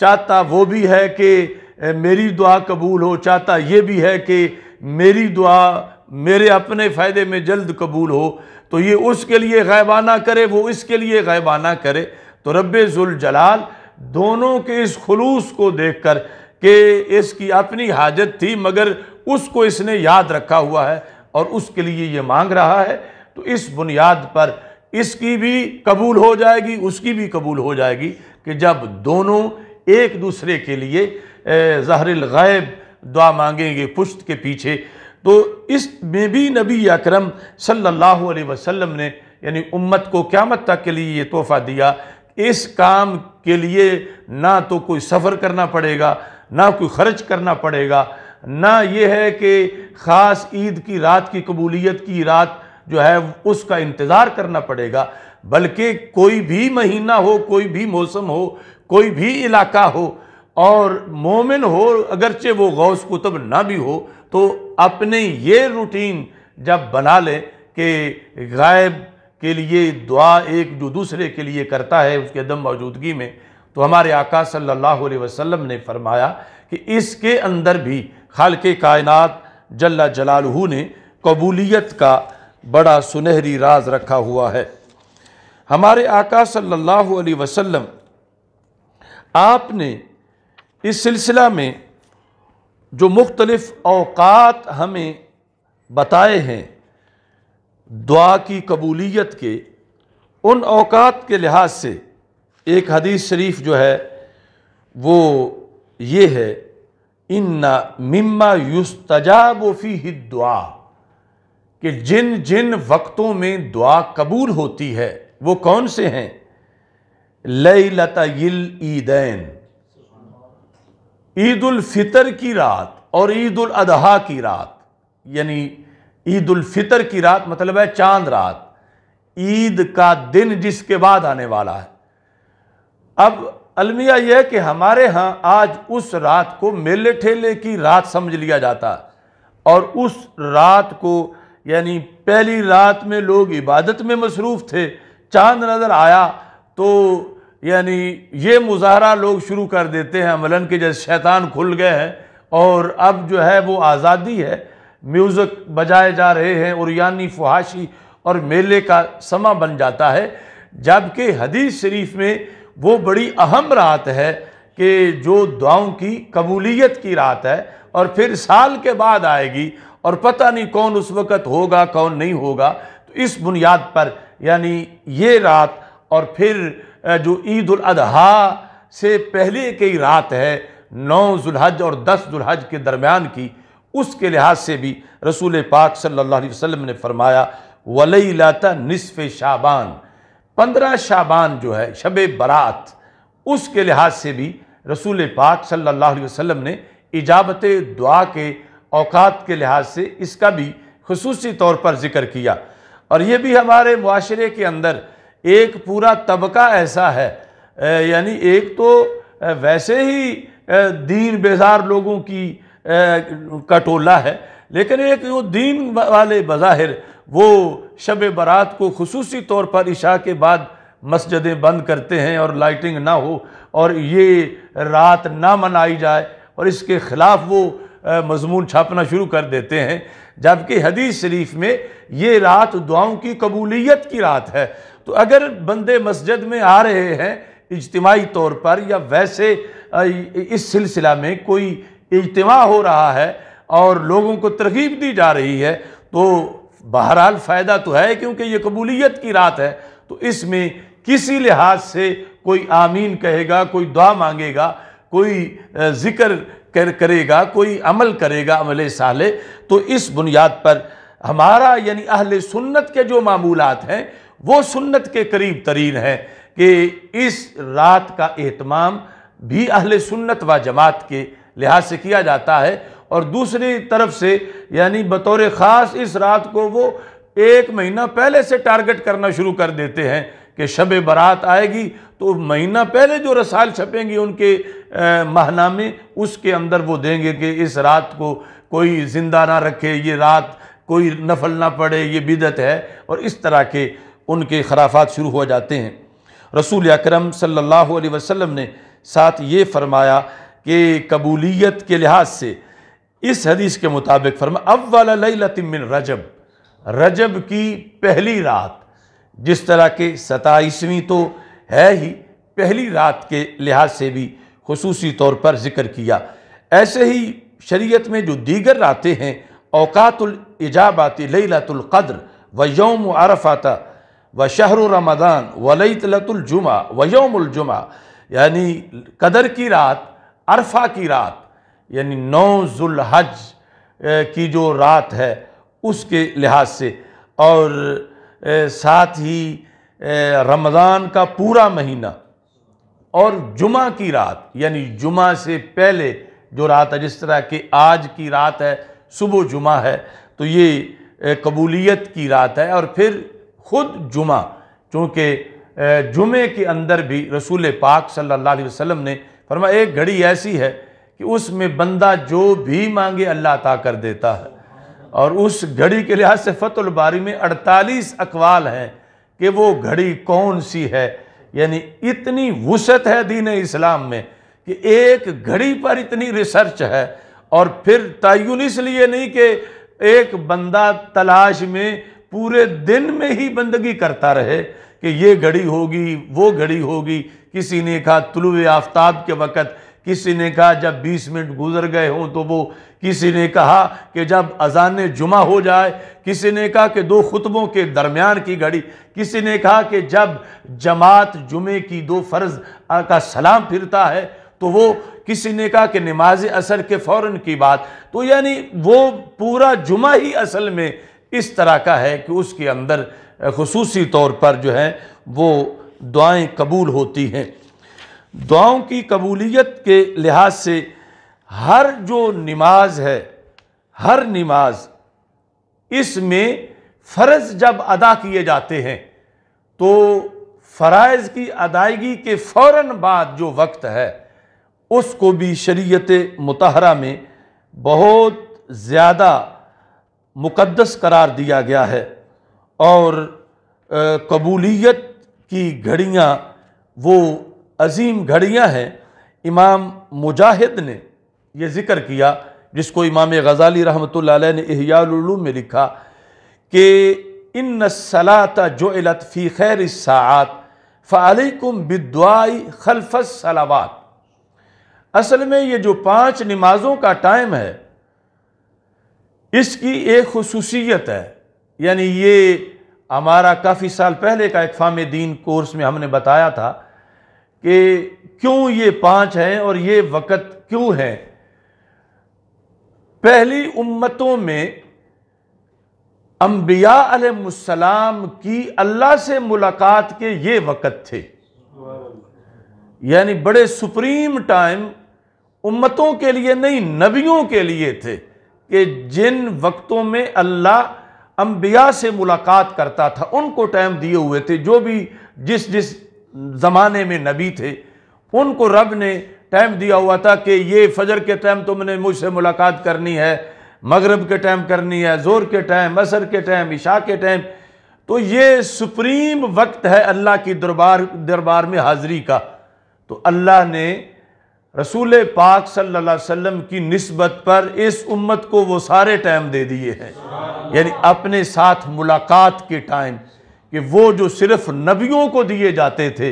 चाहता वो भी है कि मेरी दुआ कबूल हो चाहता ये भी है कि मेरी दुआ मेरे अपने फ़ायदे में जल्द कबूल हो तो ये उसके लिए गैबाना करे वो इसके लिए गैबाना करे तो रबाल दोनों के इस खलूस को देख कर कि इसकी अपनी हाजत थी मगर उसको इसने याद रखा हुआ है और उसके लिए ये मांग रहा है तो इस बुनियाद पर इसकी भी कबूल हो जाएगी उसकी भी कबूल हो जाएगी कि जब दोनों एक दूसरे के लिए जहरिल गैब दुआ मांगेंगे पुश्त के पीछे तो में भी नबी अकरम सल्लल्लाहु अलैहि वसल्लम ने यानी उम्मत को क़्यामत तक के लिए ये तोहफ़ा दिया इस काम के लिए ना तो कोई सफ़र करना पड़ेगा ना कोई खर्च करना पड़ेगा ना ये है कि ख़ास ईद की रात की कबूलियत की रात जो है उसका इंतज़ार करना पड़ेगा बल्कि कोई भी महीना हो कोई भी मौसम हो कोई भी इलाका हो और मोमिन हो अगरचे वो गौस कुतुब ना भी हो तो अपने ये रूटीन जब बना लें कि गायब के लिए दुआ एक जो दूसरे के लिए करता है उसके दम मौजूदगी में तो हमारे आका सल्लल्लाहु अलैहि वसल्लम ने फरमाया कि इसके अंदर भी खाल के कायनत जल्ला जलालहू ने कबूलियत का बड़ा सुनहरी राज रखा हुआ है हमारे आका सल्लल्लाहु अलैहि वसल्लम आपने इस सिलसिला में जो मुख्तलफ़ अवकात हमें बताए हैं दुआ की कबूलियत के उन अवकात के लिहाज से एक हदीस शरीफ जो है वो ये है इन्ना मम्मा युस्तजाब फ़ी दुआ कि जिन जिन वक्तों में दुआ कबूल होती है वो कौन से हैं लई लता ईल ईदैन ईद उल फितर की रात और ईद उल की रात यानी ईद उल फितर की रात मतलब है चांद रात ईद का दिन जिसके बाद आने वाला है अब अलमिया यह कि हमारे यहाँ आज उस रात को मेले ठेले की रात समझ लिया जाता और उस रात को यानी पहली रात में लोग इबादत में मसरूफ़ थे चांद नज़र आया तो यानी ये मुजाहरा लोग शुरू कर देते हैं अमलन के जैसे शैतान खुल गए हैं और अब जो है वो आज़ादी है म्यूज़िक बजाए जा रहे हैं और यानी फुहाशी और मेले का समा बन जाता है जबकि हदीस शरीफ में वो बड़ी अहम रात है कि जो दुआओं की कबूलियत की रात है और फिर साल के बाद आएगी और पता नहीं कौन उस वक़्त होगा कौन नहीं होगा तो इस बुनियाद पर यानी ये रात और फिर जो ईद अदहा से पहले की रात है नौ जुलहज और दस जुलहज के दरमियान की उसके लिहाज से भी रसूल पाक सल्लल्लाहु अलैहि वसल्लम ने फरमाया वलई लाता नसफ़ शाबान पंद्रह शाबान जो है शब बरात उसके लिहाज से भी रसूल पाक सल्लल्लाहु अलैहि वसल्लम ने इजाबत दुआ के अवकात के लिहाज से इसका भी खसूसी तौर पर ज़िक्र किया और ये भी हमारे माशरे के अंदर एक पूरा तबका ऐसा है यानी एक तो वैसे ही दीन बेजार लोगों की कटोला है लेकिन एक वो दीन वाले बज़ाहिर वो शब बारात को खसूसी तौर पर इशा के बाद मस्जिदें बंद करते हैं और लाइटिंग ना हो और ये रात ना मनाई जाए और इसके ख़िलाफ़ वो मजमून छापना शुरू कर देते हैं जबकि हदीस शरीफ में ये रात दुआओं की कबूलियत की रात है तो अगर बंदे मस्जिद में आ रहे हैं इज्तमाही तौर पर या वैसे इस सिलसिला में कोई इज्तम हो रहा है और लोगों को तरगीब दी जा रही है तो बहरहाल फ़ायदा तो है क्योंकि ये कबूलियत की रात है तो इसमें किसी लिहाज से कोई आमीन कहेगा कोई दुआ मांगेगा कोई ज़िक्र कर, करेगा कोई अमल करेगा अमल साले तो इस बुनियाद पर हमारा यानी अहल सुन्नत के जो मामूलत हैं वो सुन्नत के करीब तरीन है कि इस रात का अहतमाम भी अहल सुन्नत व जमात के लिहाज से किया जाता है और दूसरी तरफ से यानी बतौर ख़ास इस रात को वो एक महीना पहले से टारगेट करना शुरू कर देते हैं कि शब बारात आएगी तो महीना पहले जो रसाल छपेंगी उनके माहनामे उसके अंदर वो देंगे कि इस रात को कोई ज़िंदा ना रखे ये रात कोई नफल ना पड़े ये बिदत है और इस तरह के उनके खराफात शुरू हो जाते हैं रसूल अक्रम सल्ला अलैहि ने साथ ये फरमाया कि कबूलीत के लिहाज से इस हदीस के मुताबिक फरमा अव्वल लतिमिन रजब रजब की पहली रात जिस तरह के सताईसवीं तो है ही पहली रात के लिहाज से भी खसूसी तौर पर ज़िक्र किया ऐसे ही शरीयत में जो दीगर रातें हैं अवकातुल इजाबाती लतुल्क़द्र व यौम आरफाता व शहर रमदान वलतलतुलजुमा व यौमुलजुमा यानी कदर की रात अरफा की रात यानी नौ हज की जो रात है उसके लिहाज से और साथ ही रमज़ान का पूरा महीना और जुमा की रात यानी जुमा से पहले जो रात है जिस तरह की आज की रात है सुबह जुमा है तो ये कबूलियत की रात है और फिर ख़ुद जुमा चूँकि जुमे के अंदर भी रसूल पाक सल्लल्लाहु अलैहि वसल्लम ने फरमा एक घड़ी ऐसी है कि उसमें बंदा जो भी मांगे अल्लाह अता कर देता है और उस घड़ी के लिहाज से फतुल बारी में 48 अकवाल हैं कि वो घड़ी कौन सी है यानी इतनी वसत है दीन इस्लाम में कि एक घड़ी पर इतनी रिसर्च है और फिर तयन इसलिए नहीं कि एक बंदा तलाश में पूरे दिन में ही बंदगी करता रहे कि ये घड़ी होगी वो घड़ी होगी किसी ने कहा तुलु आफ्ताब के वक़्त किसी ने कहा जब 20 मिनट गुजर गए हों तो वो किसी ने कहा कि जब अजान जुमा हो जाए किसी ने कहा कि दो खुतबों के दरमियान की घड़ी किसी ने कहा कि जब जमात जुमे की दो फ़र्ज का सलाम फिरता है तो वो किसी ने कहा कि नमाज असर के फ़ौर की बात तो यानी वो पूरा जुमा ही असल में इस तरह का है कि उसके अंदर खसूसी तौर पर जो है वो दुआएँ कबूल होती हैं दुआओं की कबूलीत के लिहाज से हर जो नमाज है हर नमाज इसमें फ़र्ज़ जब अदा किए जाते हैं तो फ़रज़ की अदायगी के फ़ौर बाद जो वक्त है उसको भी शरीय मतहरा में बहुत ज़्यादा मुकद्दस करार दिया गया है और कबूलियत की घड़ियाँ वो अजीम घड़ियाँ हैं इमाम मुजाहिद ने यह ज़िक्र किया जिसको इमाम गज़ाली रहमत ने इहयालूम में लिखा कि इन सलाता जो फ़ी खैर सात फ़ालकुम बिदवाई खलफ़ सलावात असल में ये जो पांच नमाज़ों का टाइम है इसकी एक खसूसियत है यानी ये हमारा काफ़ी साल पहले का एक फाम दीन कोर्स में हमने बताया था कि क्यों ये पांच हैं और ये वक़्त क्यों है पहली उम्मतों में अम्बिया अलैहिस्सलाम की अल्लाह से मुलाकात के ये वक़्त थे यानी बड़े सुप्रीम टाइम उम्मतों के लिए नहीं नबियों के लिए थे कि जिन वक्तों में अल्लाह अम्बिया से मुलाकात करता था उनको टाइम दिए हुए थे जो भी जिस जिस ज़माने में नबी थे उनको रब ने टाइम दिया हुआ था कि ये फजर के टाइम तुमने मुझसे मुलाकात करनी है मगरब के टाइम करनी है जोर के टाइम असर के टाइम इशा के टाइम तो ये सुप्रीम वक्त है अल्लाह की दरबार दरबार में हाज़िरी का तो अल्लाह ने रसूल पाक सल्लल्लाहु अलैहि वसल्लम की नस्बत पर इस उम्मत को वो सारे टाइम दे दिए हैं यानी अपने साथ मुलाकात के टाइम कि वो जो सिर्फ नबियों को दिए जाते थे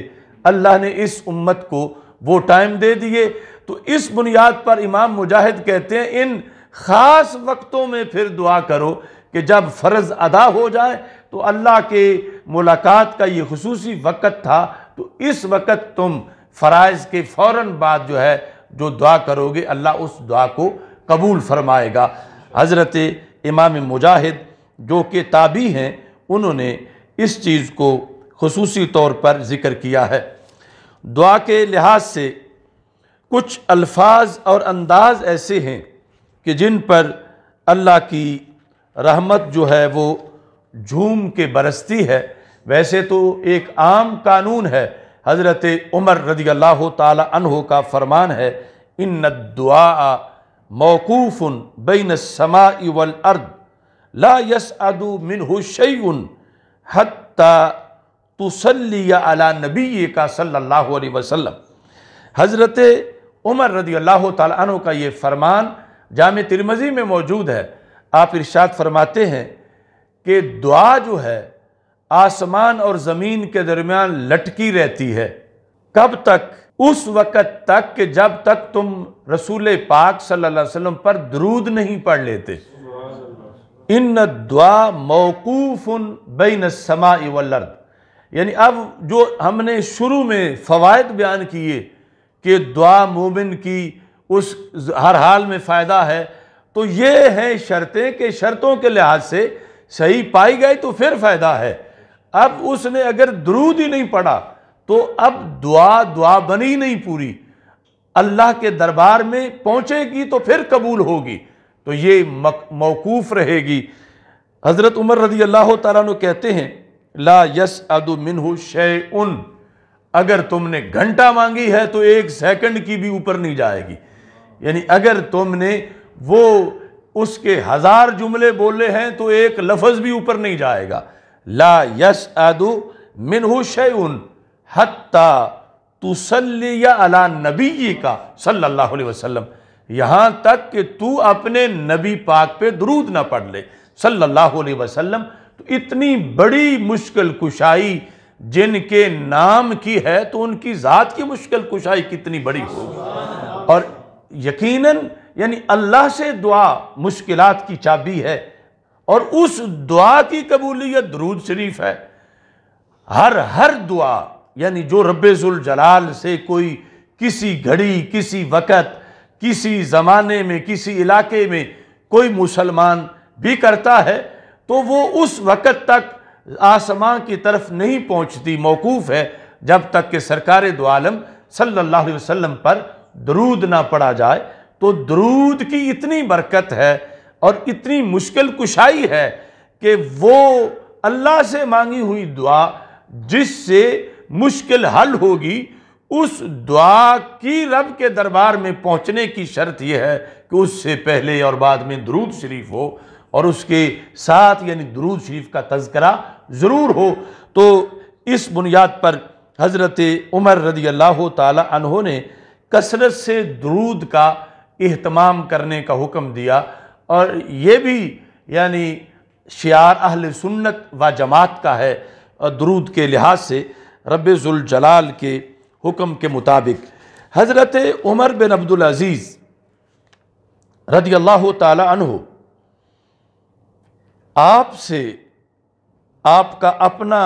अल्लाह ने इस उम्मत को वो टाइम दे दिए तो इस बुनियाद पर इमाम मुजाहिद कहते हैं इन ख़ास वक्तों में फिर दुआ करो कि जब फ़र्ज़ अदा हो जाए तो अल्लाह के मुलाकात का ये खसूसी वक़्त था तो इस वक़्त तुम फ़राइज़ के फ़ौर बाद जो है जो दुआ करोगे अल्लाह उस दुआ को कबूल फरमाएगा हज़रत इमाम मुजाहिद जो कि ताबी हैं उन्होंने इस चीज़ को खसूस तौर पर ज़िक्र किया है दुआ के लिहाज से कुछ अल्फाज और अंदाज ऐसे हैं कि जिन पर अल्लाह की रहमत जो है वो झूम के बरसती है वैसे तो एक आम कानून है हज़रत उमर रदी अल्लाह तहो का फरमान है इन दुआ मौकूफ़ बिन समा वल अर्द ला यस अदु मिन हुशन तुसलिया अला नबी का सल्ला वसलम हज़रत उमर रदी अल्लाह तहो का ये फरमान जाम तिरमज़ी में मौजूद है आप इर्शाद फरमाते हैं कि दुआ जो है आसमान और ज़मीन के दरमियान लटकी रहती है कब तक उस वक़्त तक कि जब तक तुम रसूल पाक सल्लल्लाहु अलैहि वसल्लम पर दरूद नहीं पढ़ लेते इन दुआ मौकूफ बिन समा वर्द यानी अब जो हमने शुरू में फ़वाद बयान किए कि दुआ मोमिन की उस हर हाल में फ़ायदा है तो ये हैं शर्तें कि शर्तों के लिहाज से सही पाई गई तो फिर फ़ायदा है अब उसने अगर दरूद ही नहीं पढ़ा तो अब दुआ दुआ बनी नहीं पूरी अल्लाह के दरबार में पहुंचेगी तो फिर कबूल होगी तो ये मौकूफ़ रहेगी हज़रत उमर रजी अल्लाह तु कहते हैं ला यस अदु मिनहु शे उन अगर तुमने घंटा मांगी है तो एक सेकंड की भी ऊपर नहीं जाएगी यानी अगर तुमने वो उसके हज़ार जुमले बोले हैं तो एक लफज भी ऊपर नहीं जाएगा ला यस अदु मिनहु शैन हत्ता तुसलिया अला नबी का सल्लल्लाहु अलैहि वसल्लम यहाँ तक कि तू अपने नबी पाक पे दरूद ना पढ़ ले सल्लल्लाहु अलैहि वसल्लम तो इतनी बड़ी मुश्किल कुशाई जिनके नाम की है तो उनकी ज़ात की मुश्किल कुशाई कितनी बड़ी होगी और यकीनन यानी अल्लाह से दुआ मुश्किलात की चाबी है और उस दुआ की कबूलियत दरूद शरीफ है हर हर दुआ यानी जो रब्बुल जलाल से कोई किसी घड़ी किसी वक़्त किसी ज़माने में किसी इलाके में कोई मुसलमान भी करता है तो वो उस वक़्त तक आसमां की तरफ नहीं पहुंचती मौकूफ़ है जब तक कि सरकार दो आलम सल्लल्लाहु अलैहि वसल्लम पर दरूद ना पड़ा जाए तो दरूद की इतनी बरकत है और इतनी मुश्किल कुशाई है कि वो अल्लाह से मांगी हुई दुआ जिससे मुश्किल हल होगी उस दुआ की रब के दरबार में पहुंचने की शर्त यह है कि उससे पहले और बाद में दरूद शरीफ हो और उसके साथ यानी दरूद शरीफ का तस्करा ज़रूर हो तो इस बुनियाद पर हज़रत उमर रदी अल्लाह तहों ने कसरत से दरूद का अहतमाम करने का हुक्म दिया और ये भी यानी शार अहल सुन्नत व जमात का है दरूद के लिहाज से रबाल के हुक्म के मुताबिक हज़रत उमर बिन अब्दुलज़ीज़ रदी अल्लाह आप से आपका अपना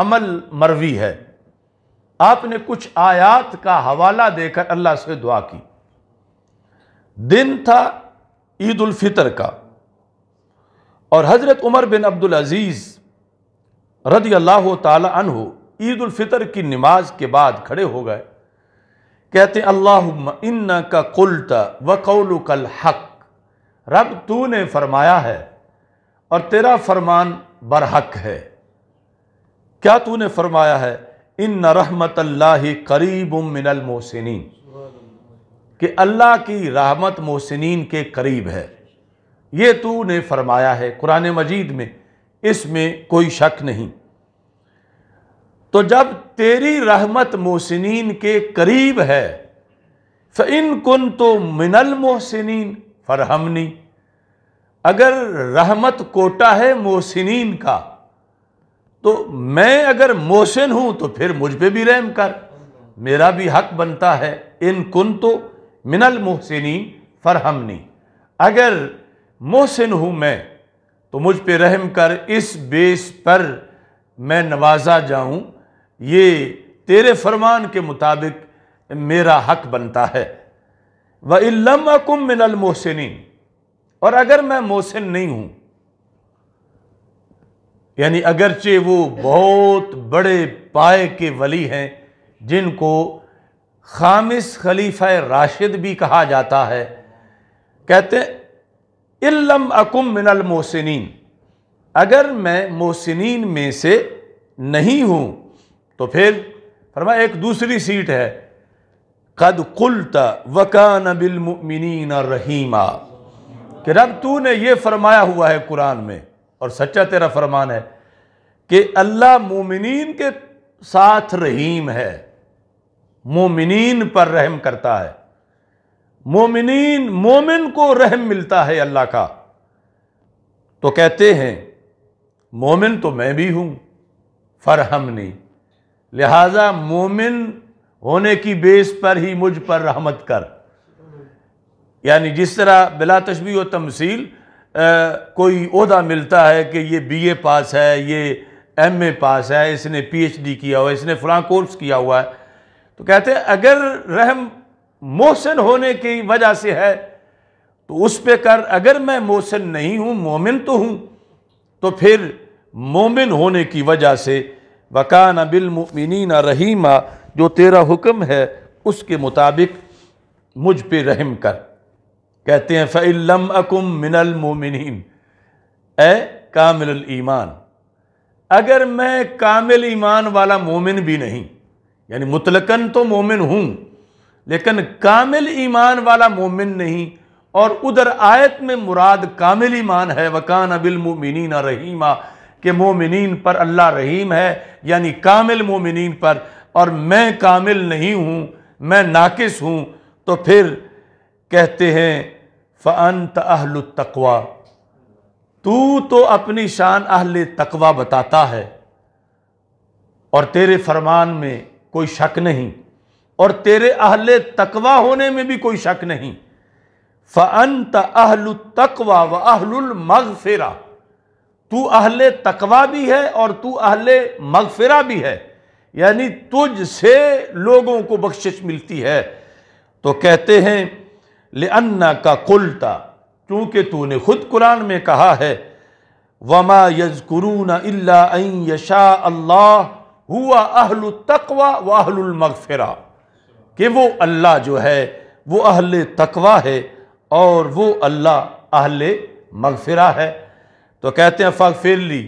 अमल मरवी है आपने कुछ आयात का हवाला देकर अल्लाह से दुआ की दिन था ईद फितर का और हज़रत उमर बिन अब्दुल अज़ीज़ रदी अल्लाह तहु ईद फितर की नमाज के बाद खड़े हो गए कहते अल्लाह इन्ना का कुलता व कौल कल हक रब तू ने फरमाया है और तेरा फरमान बरहक है क्या तूने फरमाया है इन रहमत ला करीब मिनल मोहसिन कि अल्लाह की रहमत मोहसिन के करीब है ये तू ने फरमाया है कुरान मजीद में इसमें कोई शक नहीं तो जब तेरी रहमत मोहसिन के करीब है फ़िन कन तो मिनल मोहसिन फरहमनी अगर रहमत कोटा है मोहसिन का तो मैं अगर मोहसिन हूं तो फिर मुझ पर भी रहम कर मेरा भी हक बनता है इन कन तो मिनल मोहसिनी फरहमनी अगर मोहसिन हूँ मैं तो मुझ पर रहम कर इस बेस पर मैं नवाजा जाऊँ ये तेरे फरमान के मुताबिक मेरा हक बनता है व इलम अकुम मिनल मोहसिन और अगर मैं मोहसिन नहीं हूँ यानी अगरचे वो बहुत बड़े पाए के वली हैं जिनको खामिस खलीफा राशिद भी कहा जाता है कहते इल्लम अकुम मिनल मोहसिन अगर मैं मोहसिन में से नहीं हूँ तो फिर फरमा एक दूसरी सीट है कद कुल वकान बिलमिन रहीमा कि रब तू ने यह फरमाया हुआ है कुरान में और सच्चा तेरा फरमान है कि अल्लाह मोमिन के साथ रहीम है मोमिन पर रहम करता है मोमिन मोमिन को रहम मिलता है अल्लाह का तो कहते हैं मोमिन तो मैं भी हूं फरहम नहीं लिहाजा मोमिन होने की बेस पर ही मुझ पर रहमत कर यानी जिस तरह बिला तशबी व तमसील कोई अहदा मिलता है कि ये बीए पास है ये एमए पास है इसने पीएचडी किया हुआ है इसने फ़लाँ कोर्स किया हुआ है तो कहते हैं अगर रहम मोहसिन होने की वजह से है तो उस पे कर अगर मैं मोहसिन नहीं हूँ मोमिन तो हूँ तो फिर मोमिन होने की वजह से वकान बिलमिन रहीमा जो तेरा हुक्म है उसके मुताबिक मुझ पे रहम कर कहते हैं फ़िल्लम अकुम मिनल मोमिन ए कामिल ईमान अगर मैं कामिल ईमान वाला मोमिन भी नहीं यानी मुतलकन तो मोमिन हूँ लेकिन कामिल ईमान वाला मोमिन नहीं और उधर आयत में मुराद कामिल ईमान है वकान अबिल मोमिन रहीमा के मोमिन पर अल्लाह रहीम है यानी कामिल मोमिन पर और मैं कामिल नहीं हूँ मैं नाकिस हूँ तो फिर कहते हैं फ़ंत अहल तकवा तू तो अपनी शान अहल तकवा बताता है और तेरे फरमान में कोई शक नहीं और तेरे अहल तकवा होने में भी कोई शक नहीं फ़अंत अहल तकवा व अहलुल मगफिरा तू अहल तकवा भी है और तू अहल मगफिरा भी है यानी तुझ से लोगों को बख्शिश मिलती है तो कहते हैं ले अन्ना का कुलता क्योंकि तूने खुद कुरान में कहा है वमा यजकुरून अल्ला यशा अल्लाह हुआ अहल तकवा व अहलमगफरा कि वो अल्लाह जो है वो अहल तकवा है और वो अल्लाह अहल मगफरा है तो कहते हैं फ़िर ली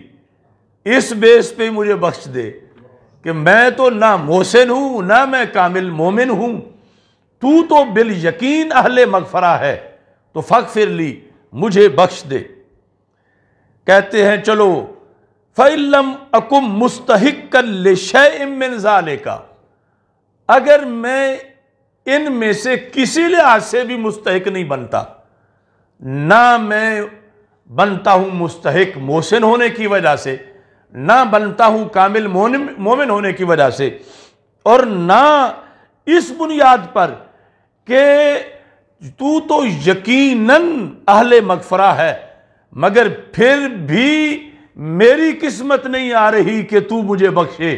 इस बेस पे मुझे बख्श दे कि मैं तो ना मोहसिन हूँ ना मैं कामिल मोमिन हूँ तू तो बिल यकीन अहल मगफरा है तो फ़िर ली मुझे बख्श दे कहते हैं चलो फ़ैलम अकुम मुस्तक लिशे का अगर मैं इन में से किसी लिहाज से भी मुस्तक नहीं बनता ना मैं बनता हूँ मुस्तक मोहसिन होने की वजह से ना बनता हूँ कामिल मोमिन होने की वजह से और ना इस बुनियाद पर कि तू तो यकीनन अहले मगफरा है मगर फिर भी मेरी किस्मत नहीं आ रही कि तू मुझे बख्शे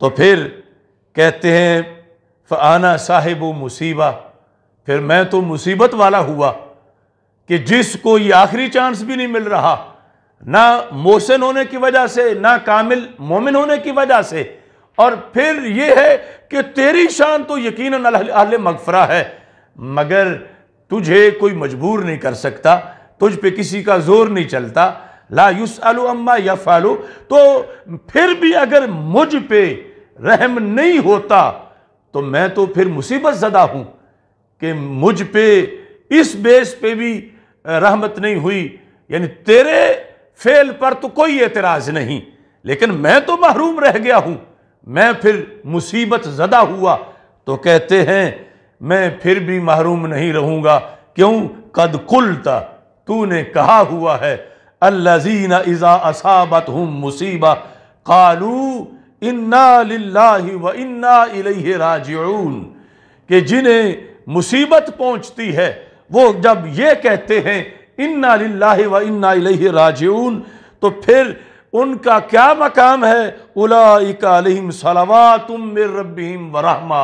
तो फिर कहते हैं फ़ाना साहिब मुसीबा फिर मैं तो मुसीबत वाला हुआ कि जिसको ये आखिरी चांस भी नहीं मिल रहा ना मोहसिन होने की वजह से ना कामिल मोमिन होने की वजह से और फिर ये है कि तेरी शान तो यकीन अहल मगफरा है मगर तुझे कोई मजबूर नहीं कर सकता तुझ पे किसी का जोर नहीं चलता ला युस अम्मा या फालू तो फिर भी अगर मुझ पे रहम नहीं होता तो मैं तो फिर मुसीबत ज़दा हूँ कि मुझ पे इस बेस पे भी रहमत नहीं हुई यानी तेरे फेल पर तो कोई एतराज़ नहीं लेकिन मैं तो महरूम रह गया हूँ मैं फिर मुसीबत ज़दा हुआ तो कहते हैं मैं फिर भी महरूम नहीं रहूँगा क्यों कद कुल था तूने कहा हुआ है अल्लाजीन इज़ा असाबत हम मुसीबा कालू इन्ना लाही व इन्ना राजून के जिन्हें मुसीबत पहुंचती है वो जब ये कहते हैं इन्ना लाही व इन्ना राजून तो फिर उनका क्या मकाम है उलाम सलावातुम व रहमा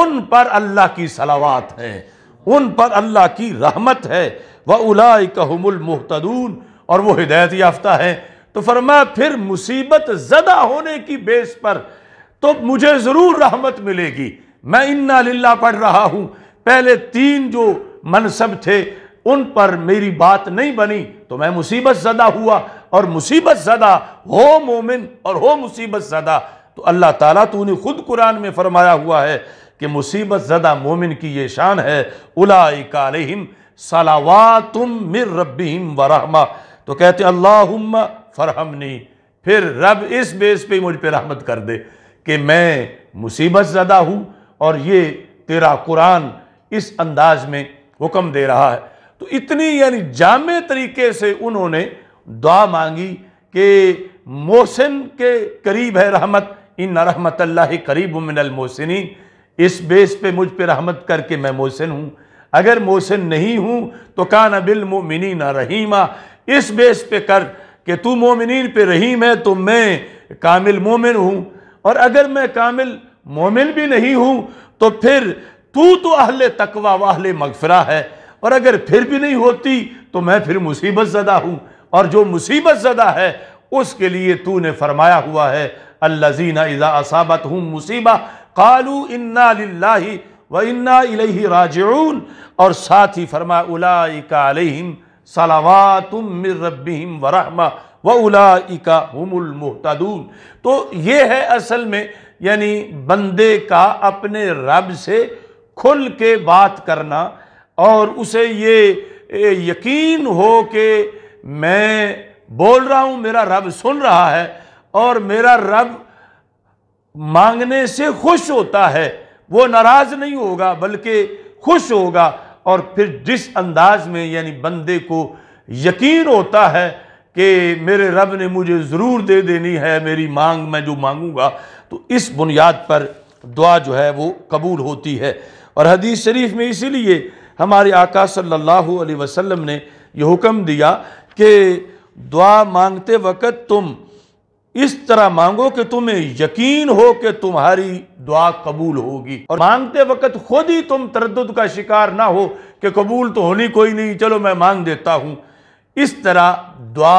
उन पर अल्लाह की सलावात है उन पर अल्लाह की रहमत है व उलाकहमुल मुहतदून और वो हिदायत याफ्ता है तो फरमा फिर मुसीबत ज़दा होने की बेस पर तो मुझे ज़रूर रहमत मिलेगी मैं इन्ना लिल्ला पढ़ रहा हूँ पहले तीन जो मनसब थे उन पर मेरी बात नहीं बनी तो मैं मुसीबत ज़दा हुआ और मुसीबत ज़दा हो मोमिन और हो मुसीबत ज़दा तो अल्लाह ताला तो उन्हें खुद कुरान में फरमाया हुआ है कि मुसीबत ज़दा मोमिन की ये शान है उलाइकालहिम सलावा तुम मिर रबीम व रहमा तो कहते अल्लाह फरहमनी फिर रब इस बेस पे मुझ पर रहमत कर दे कि मैं मुसीबत ज़दा हूँ और ये तेरा कुरान इस अंदाज में हुक्म दे रहा है तो इतनी यानी जाम तरीके से उन्होंने दुआ मांगी कि मोहसिन के करीब है रहमत इन रहमत अल्लाह करीब मिनल इस बेस पे मुझ पे रहमत करके मैं मोहसिन हूँ अगर मोहसिन नहीं हूँ तो कान बिल मोमिनी न रहीमा इस बेस पे कर कि तू मोमिन पे रहीम है तो मैं कामिल मोमिन हूँ और अगर मैं कामिल मोमिन भी नहीं हूँ तो फिर तू तो अहल तकवा वाहल मगफरा है और अगर फिर भी नहीं होती तो मैं फिर मुसीबत ज़दा हूँ और जो मुसीबत ज़दा है उसके लिए तू ने फरमाया हुआ है अल्लाजीना इज़ा असाबत हूँ मुसीबा कालू इन्ना व इन्ना राजून और साथ ही फरमा उलाइका अलहिम सलावातुम रबीम वरहमा व उलाइका हमतून तो ये है असल में यानी बंदे का अपने रब से खुल के बात करना और उसे ये यकीन हो कि मैं बोल रहा हूँ मेरा रब सुन रहा है और मेरा रब मांगने से खुश होता है वो नाराज़ नहीं होगा बल्कि खुश होगा और फिर जिस अंदाज में यानी बंदे को यकीन होता है कि मेरे रब ने मुझे ज़रूर दे देनी है मेरी मांग मैं जो मांगूँगा तो इस बुनियाद पर दुआ जो है वो कबूल होती है और हदीस शरीफ में इसीलिए हमारे आका सल्लल्लाहु अलैहि वसल्लम ने यह हुक्म दिया कि दुआ मांगते वक़्त तुम इस तरह मांगो कि तुम्हें यकीन हो कि तुम्हारी दुआ कबूल होगी और मांगते वक्त खुद ही तुम तरद का शिकार ना हो कि कबूल तो होनी कोई नहीं चलो मैं मांग देता हूँ इस तरह दुआ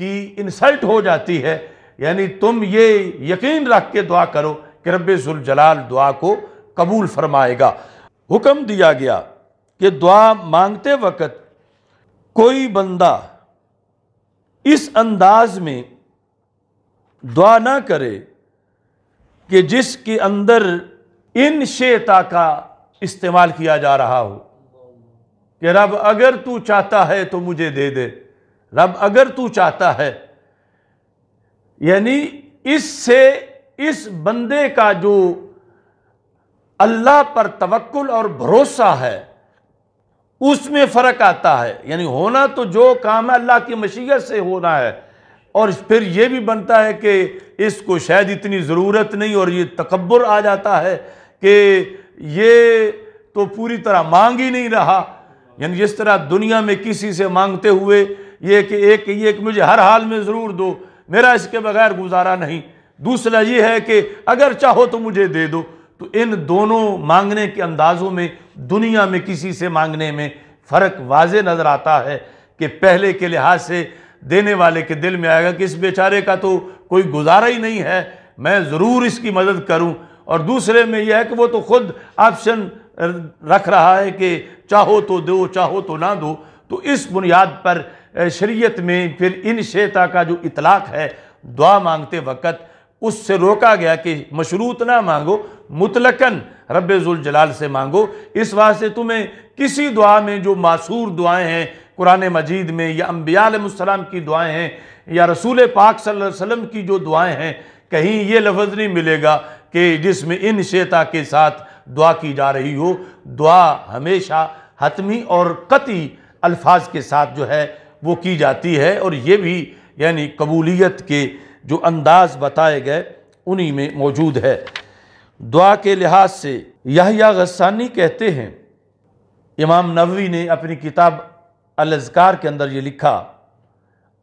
की इंसल्ट हो जाती है यानी तुम ये यकीन रख के दुआ करो कि रब जलाल दुआ को कबूल फरमाएगा हुक्म दिया गया कि दुआ मांगते वक्त कोई बंदा इस अंदाज में दुआ ना करे कि जिसके अंदर इन शेता का इस्तेमाल किया जा रहा हो कि रब अगर तू चाहता है तो मुझे दे दे रब अगर तू चाहता है यानी इससे इस बंदे का जो अल्लाह पर तवक्ल और भरोसा है उसमें फ़र्क आता है यानी होना तो जो काम है अल्लाह की मशीयत से होना है और फिर ये भी बनता है कि इसको शायद इतनी ज़रूरत नहीं और ये तकबर आ जाता है कि ये तो पूरी तरह मांग ही नहीं रहा यानी जिस तरह दुनिया में किसी से मांगते हुए ये कि एक ये कि मुझे हर हाल में ज़रूर दो मेरा इसके बगैर गुजारा नहीं दूसरा ये है कि अगर चाहो तो मुझे दे दो तो इन दोनों मांगने के अंदाज़ों में दुनिया में किसी से मांगने में फ़र्क वाज नज़र आता है कि पहले के लिहाज से देने वाले के दिल में आएगा कि इस बेचारे का तो कोई गुजारा ही नहीं है मैं ज़रूर इसकी मदद करूं और दूसरे में यह है कि वो तो खुद ऑप्शन रख रहा है कि चाहो तो दो चाहो तो ना दो तो इस बुनियाद पर शरीयत में फिर इन शेता का जो इतलाक़ है दुआ मांगते वक़्त उससे रोका गया कि मशरूत ना मांगो मुतलकन रब्ज़ुलजलाल से मांगो इस वास्ते तुम्हें किसी दुआ में जो मासूर दुआएं हैं कुरान मजीद में या अम्बियालम की दुआएं हैं या रसूल पाक सल्लम की जो दुआएं हैं कहीं ये लफ्ज़ नहीं मिलेगा कि जिसमें इन शेता के साथ दुआ की जा रही हो दुआ हमेशा हतमी और कति अल्फाज के साथ जो है वो की जाती है और ये भी यानी कबूलियत के जो अंदाज बताए गए उन्हीं में मौजूद है दुआ के लिहाज से यह गस्सानी कहते हैं इमाम नवी ने अपनी किताब अलजकार के अंदर ये लिखा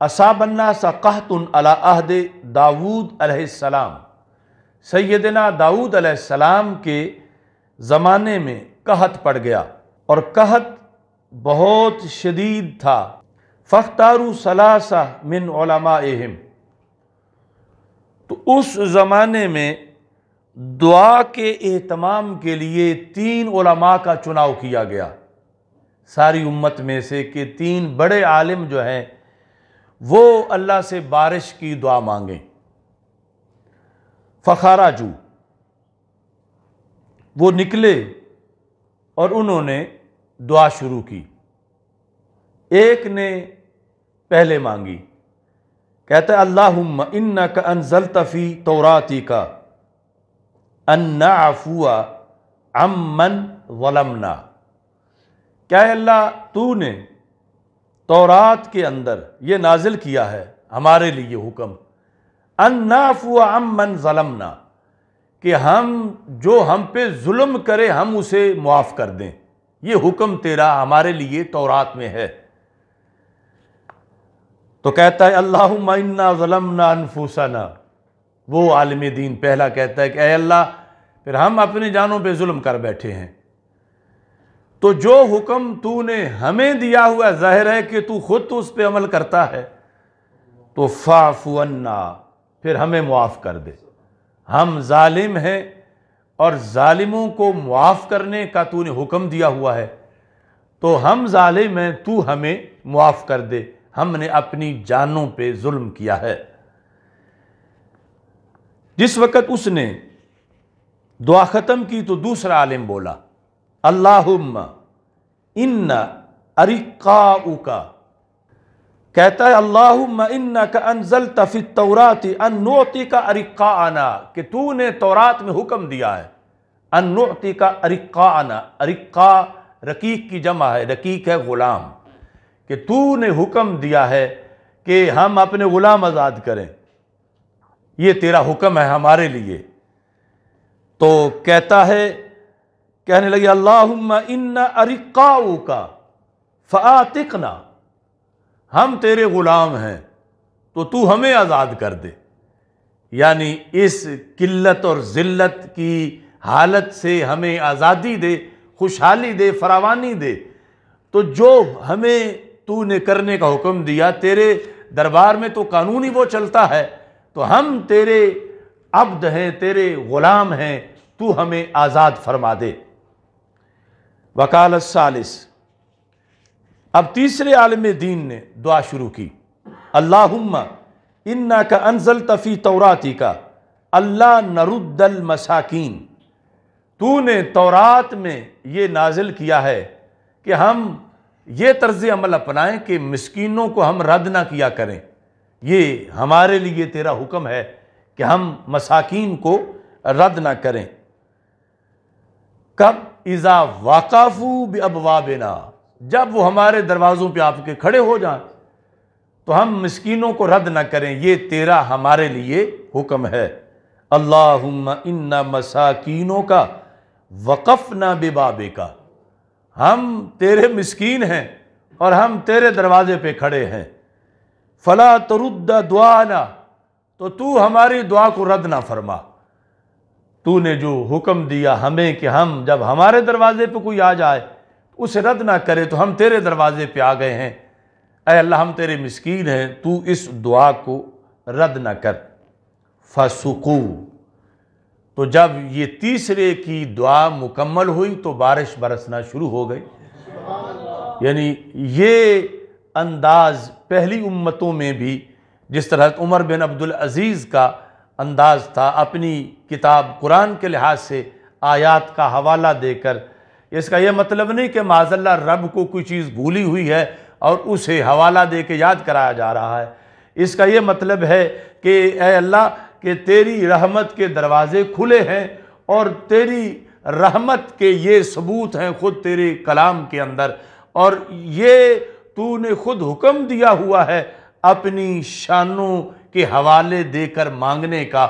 असाबन्ना सक़ातन अलाहद दाऊद अलैहिस्सलाम सैदना दाऊद अलैहिस्सलाम के ज़माने में कहत पड़ गया और कहत बहुत शदीद था फ़ख्तारू सलासा मिन ओलमाहम तो उस ज़माने में दुआ के एहतमाम के लिए तीन ओलमा का चुनाव किया गया सारी उम्मत में से कि तीन बड़े आलिम जो हैं वो अल्लाह से बारिश की दुआ मांगें फ़खारा जू वो निकले और उन्होंने दुआ शुरू की एक ने पहले मांगी कहते अल्लाहुम्मा इन्ना का अनजल तफ़ी तौराती का अन्ना अफुआ अमन वलमना क्या अल्लाह तू ने तौरात के अंदर ये नाजिल किया है हमारे लिए हुक्म अन्नाफु अम मन ज़लमना कि हम जो हम पे जुल्म करे हम उसे मुआफ़ कर दें ये हुक्म तेरा हमारे लिए तौरात में है तो कहता है अल्लाह मन्ना ज़लमना अनफूसना वो आलम दीन पहला कहता है कि अल्लाह फिर हम अपनी जानों पे जुल्म कर बैठे हैं तो जो हुक्म तूने हमें दिया हुआ जाहिर है कि तू खुद तो उस पर अमल करता है तो फाफुअन्ना फिर हमें मुआफ़ कर दे हम जालिम हैं और ालिमों को मुआफ़ करने का तूने हुक्म दिया हुआ है तो हम जालिम हैं तू हमें मुआफ़ कर दे हमने अपनी जानों पे जुल्म किया है जिस वक़्त उसने दुआ ख़त्म की तो दूसरा आलिम बोला अल्लाहुम्मा इन्ना अरिकाउका कहता है अल्लाहुम्मा इन्ना का अनजल तफी तौराती अनोती का अरिका आना कि तूने तौरात में हुक्म दिया है अनोती का अरिका आना अरिका रकीक की जमा है रकीक है ग़ुलाम कि तूने हुक्म दिया है कि हम अपने ग़ुलाम आज़ाद करें ये तेरा हुक्म है हमारे लिए तो कहता है कहने लगे अल्लाह इन अरिकाऊ का फ़ातिकना हम तेरे ग़ुलाम हैं तो तू हमें आज़ाद कर दे यानी इस किल्लत और ज़िल्लत की हालत से हमें आज़ादी दे खुशहाली दे फरावानी दे तो जो हमें तू ने करने का हुक्म दिया तेरे दरबार में तो कानून ही वो चलता है तो हम तेरे अब्द हैं तेरे ग़ुलाम हैं तू हमें आज़ाद फरमा दे वकालत सालिस अब तीसरे आलम दीन ने दुआ शुरू की अल्लाहुम्मा इन्ना का अनजल तफ़ी तौराती का अल्लाह नरुद्दल मसाकिन तू ने तौरात में ये नाजिल किया है कि हम ये तर्ज अमल अपनाएं कि मस्किनों को हम रद्द ना किया करें ये हमारे लिए तेरा हुक्म है कि हम मसाकिन को रद्द ना करें कब इज़ा वाकाफू अबवाबिना जब वो हमारे दरवाज़ों पे आपके खड़े हो जाएं तो हम मस्किनों को रद्द ना करें ये तेरा हमारे लिए हुक्म है अल्लाह इन्ना मसाकिनों का वक़फ़ ना बेबाबे का हम तेरे मस्किन हैं और हम तेरे दरवाज़े पे खड़े हैं फ़ला दुआ ना तो तू हमारी दुआ को रद्द ना फरमा तूने जो हुक्म दिया हमें कि हम जब हमारे दरवाज़े पे कोई आ जाए उसे रद्द ना करे तो हम तेरे दरवाज़े पे आ गए हैं अः अल्लाह हम तेरे मस्किन हैं तू इस दुआ को रद्द ना कर फसकू तो जब ये तीसरे की दुआ मुकम्मल हुई तो बारिश बरसना शुरू हो गई यानी ये अंदाज़ पहली उम्मतों में भी जिस तरह उमर बिन अब्दुल अज़ीज़ का अंदाज था अपनी किताब कुरान के लिहाज से आयात का हवाला देकर इसका यह मतलब नहीं कि माजल्ला रब को कोई चीज़ भूली हुई है और उसे हवाला दे के याद कराया जा रहा है इसका यह मतलब है कि अल्लाह के तेरी रहमत के दरवाज़े खुले हैं और तेरी रहमत के ये सबूत हैं ख़ुद तेरे कलाम के अंदर और ये तूने खुद हुक्म दिया हुआ है अपनी शानों के हवाले देकर मांगने का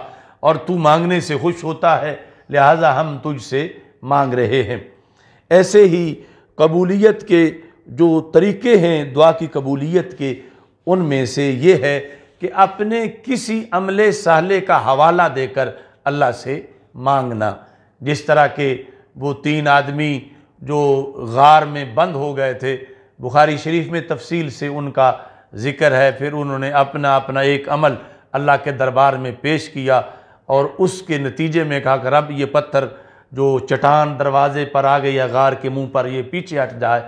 और तू मांगने से खुश होता है लिहाजा हम तुझसे मांग रहे हैं ऐसे ही कबूलियत के जो तरीक़े हैं दुआ की कबूलियत के उनमें से ये है कि अपने किसी अमले सहले का हवाला देकर अल्लाह से मांगना जिस तरह के वो तीन आदमी जो गार में बंद हो गए थे बुखारी शरीफ में तफसील से उनका ज़िक्र है फिर उन्होंने अपना अपना एक अमल अल्लाह के दरबार में पेश किया और उसके नतीजे में कहा कि रब ये पत्थर जो चटान दरवाज़े पर आ गई या गार के मुंह पर ये पीछे हट जाए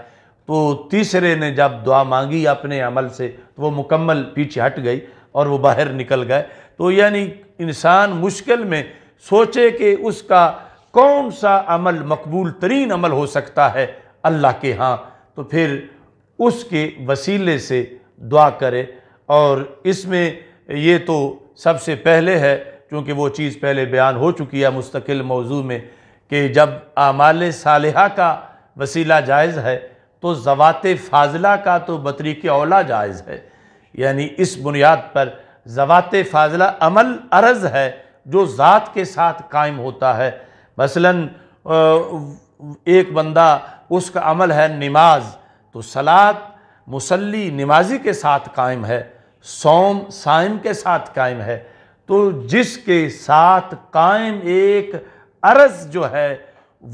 तो तीसरे ने जब दुआ मांगी अपने अमल से तो वो मुकम्मल पीछे हट गई और वो बाहर निकल गए तो यानी इंसान मुश्किल में सोचे कि उसका कौन सा अमल मकबूल तरीन अमल हो सकता है अल्लाह के यहाँ तो फिर उसके वसीले से दुआ करे और इसमें ये तो सबसे पहले है क्योंकि वो चीज़ पहले बयान हो चुकी है मुस्तकिल मौजू में कि जब आमाल साल का वसीला जायज़ है तो ज़वात फाजला का तो बतरी के औला जायज़ है यानी इस बुनियाद पर ज़वात फाजला अमल अर्ज़ है जो ज़ात के साथ कायम होता है मसलन एक बंदा उसका अमल है नमाज तो सलात मुसल्ली नमाजी के साथ कायम है सोम साइम के साथ कायम है तो जिसके साथ कायम एक अरस जो है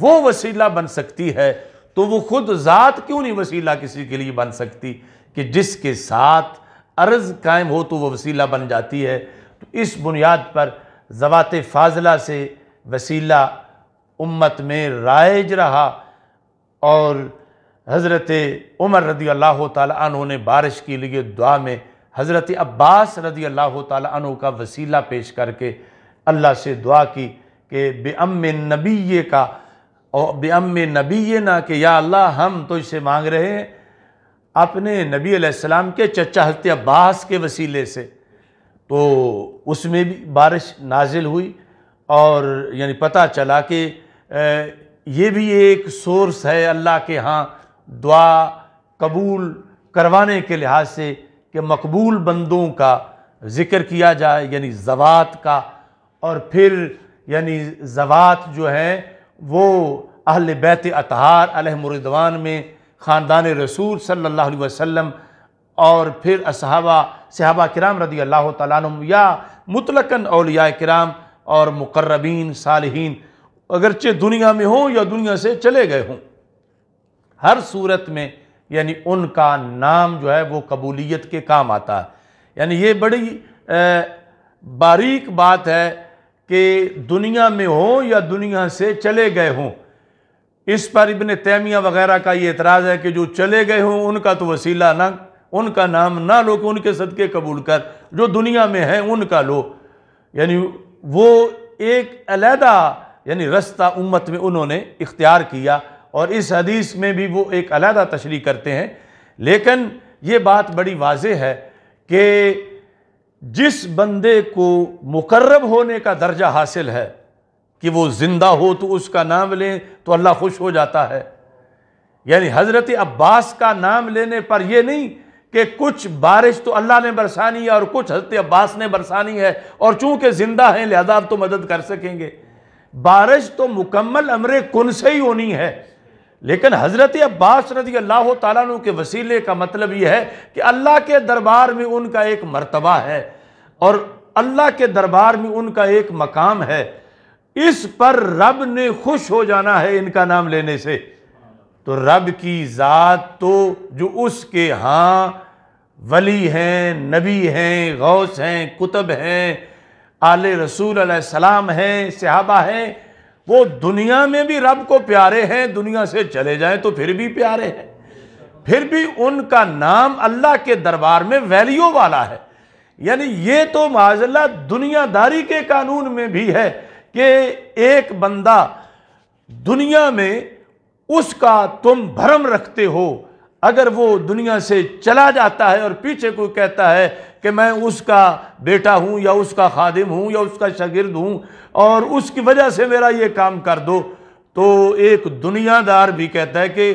वो वसीला बन सकती है तो वो खुद ज़ात क्यों नहीं वसीला किसी के लिए बन सकती कि जिसके साथ अर्ज कायम हो तो वो वसीला बन जाती है तो इस बुनियाद पर ज़वात फाजला से वसीला उम्मत में राइज रहा और हज़रत उमर रदी अल्लाह तु ने बारिश के लिए दुआ में हज़रत अब्बास रदी अल्लाह तु का वसीला पेश करके अल्लाह से दुआ की कि बेअम नबी का और बेअम नबी ना कि या अल्लाह हम तो इसे मांग रहे हैं अपने नबी अलैहिस्सलाम के चचा हजरत अब्बास के वसीले से तो उसमें भी बारिश नाजिल हुई और यानी पता चला कि ये भी एक सोर्स है अल्लाह के यहाँ दुआ कबूल करवाने के लिहाज से कि मकबूल बंदों का ज़िक्र किया जाए यानी जवात का और फिर यानी जवात जो हैं वो अहल बैत अतहार अलहमरदवान में ख़ानदान रसूल सल्लल्लाहु अलैहि वसल्लम और फिर असहाबा सहाबा किराम रदी अल्लाह तुम या मुतलकन अलिया कराम और मुकर्रबीन सालहीन अगरचे दुनिया में हों या दुनिया से चले गए हों हर सूरत में यानी उनका नाम जो है वो कबूलियत के काम आता है यानी ये बड़ी बारीक बात है कि दुनिया में हो या दुनिया से चले गए हों इस पर इबन तैमिया वगैरह का ये एतराज़ है कि जो चले गए हों उनका तो वसीला ना उनका नाम ना लो कि उनके सदक़े कबूल कर जो दुनिया में हैं उनका लो यानी वो एक अलहदा यानी रास्ता उम्मत में उन्होंने इख्तियार किया और इस हदीस में भी वो एक अलहदा तशरी करते हैं लेकिन ये बात बड़ी वाज है कि जिस बंदे को मुकर्रब होने का दर्जा हासिल है कि वो ज़िंदा हो तो उसका नाम लें तो अल्लाह खुश हो जाता है यानी हज़रत अब्बास का नाम लेने पर यह नहीं कि कुछ बारिश तो अल्लाह ने बरसानी है और कुछ हज़रत अब्बास ने बरसानी है और चूंकि ज़िंदा हैं लिहाजा आप तो मदद कर सकेंगे बारिश तो मुकम्मल अमरे कन से ही होनी है लेकिन हज़रत अब्बास रजी अल्लाह तु के वसीले का मतलब यह है कि अल्लाह के दरबार में उनका एक मरतबा है और अल्लाह के दरबार में उनका एक मकाम है इस पर रब ने खुश हो जाना है इनका नाम लेने से तो रब की ज़ात तो जो उसके हाँ वली हैं नबी हैं गौस हैं कुतब हैं आल रसूल सलाम हैं सहाबा हैं वो दुनिया में भी रब को प्यारे हैं दुनिया से चले जाएं तो फिर भी प्यारे हैं फिर भी उनका नाम अल्लाह के दरबार में वैल्यू वाला है यानी ये तो माजल्ला दुनियादारी के कानून में भी है कि एक बंदा दुनिया में उसका तुम भरम रखते हो अगर वो दुनिया से चला जाता है और पीछे कोई कहता है कि मैं उसका बेटा हूँ या उसका खादिम हूँ या उसका शागिर्द हूँ और उसकी वजह से मेरा ये काम कर दो तो एक दुनियादार भी कहता है कि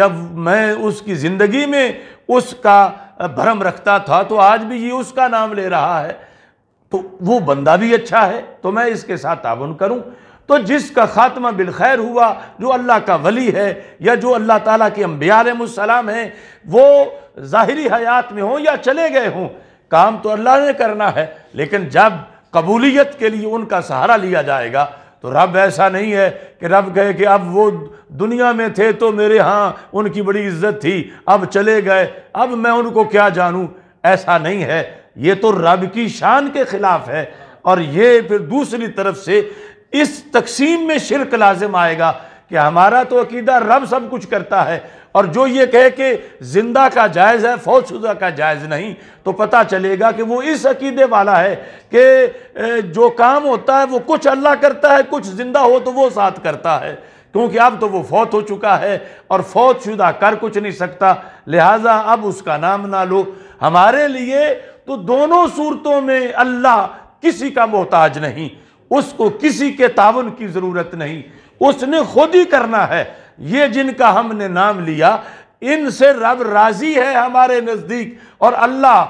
जब मैं उसकी ज़िंदगी में उसका भरम रखता था तो आज भी ये उसका नाम ले रहा है तो वो बंदा भी अच्छा है तो मैं इसके साथ ताउन करूँ तो जिसका ख़ात्मा बिलखैर हुआ जो अल्लाह का वली है या जो अल्लाह ताला के अम्बियालम हैं वो ज़ाहरी हयात में हों या चले गए हों काम तो अल्लाह ने करना है लेकिन जब कबूलियत के लिए उनका सहारा लिया जाएगा तो रब ऐसा नहीं है कि रब कहे कि अब वो दुनिया में थे तो मेरे यहाँ उनकी बड़ी इज्जत थी अब चले गए अब मैं उनको क्या जानूँ ऐसा नहीं है ये तो रब की शान के खिलाफ है और ये फिर दूसरी तरफ से इस तकसीम में शिरक लाजिम आएगा कि हमारा तो अकीदा रब सब कुछ करता है और जो ये कहे कि जिंदा का जायज़ है फौज शुदा का जायज़ नहीं तो पता चलेगा कि वो इस अकीदे वाला है कि जो काम होता है वो कुछ अल्लाह करता है कुछ जिंदा हो तो वो साथ करता है क्योंकि अब तो वो फौत हो चुका है और फौत शुदा कर कुछ नहीं सकता लिहाजा अब उसका नाम ना लो हमारे लिए तो दोनों सूरतों में अल्लाह किसी का मोहताज नहीं उसको किसी के तावन की ज़रूरत नहीं उसने खुद ही करना है ये जिनका हमने नाम लिया इनसे रब राज़ी है हमारे नज़दीक और अल्लाह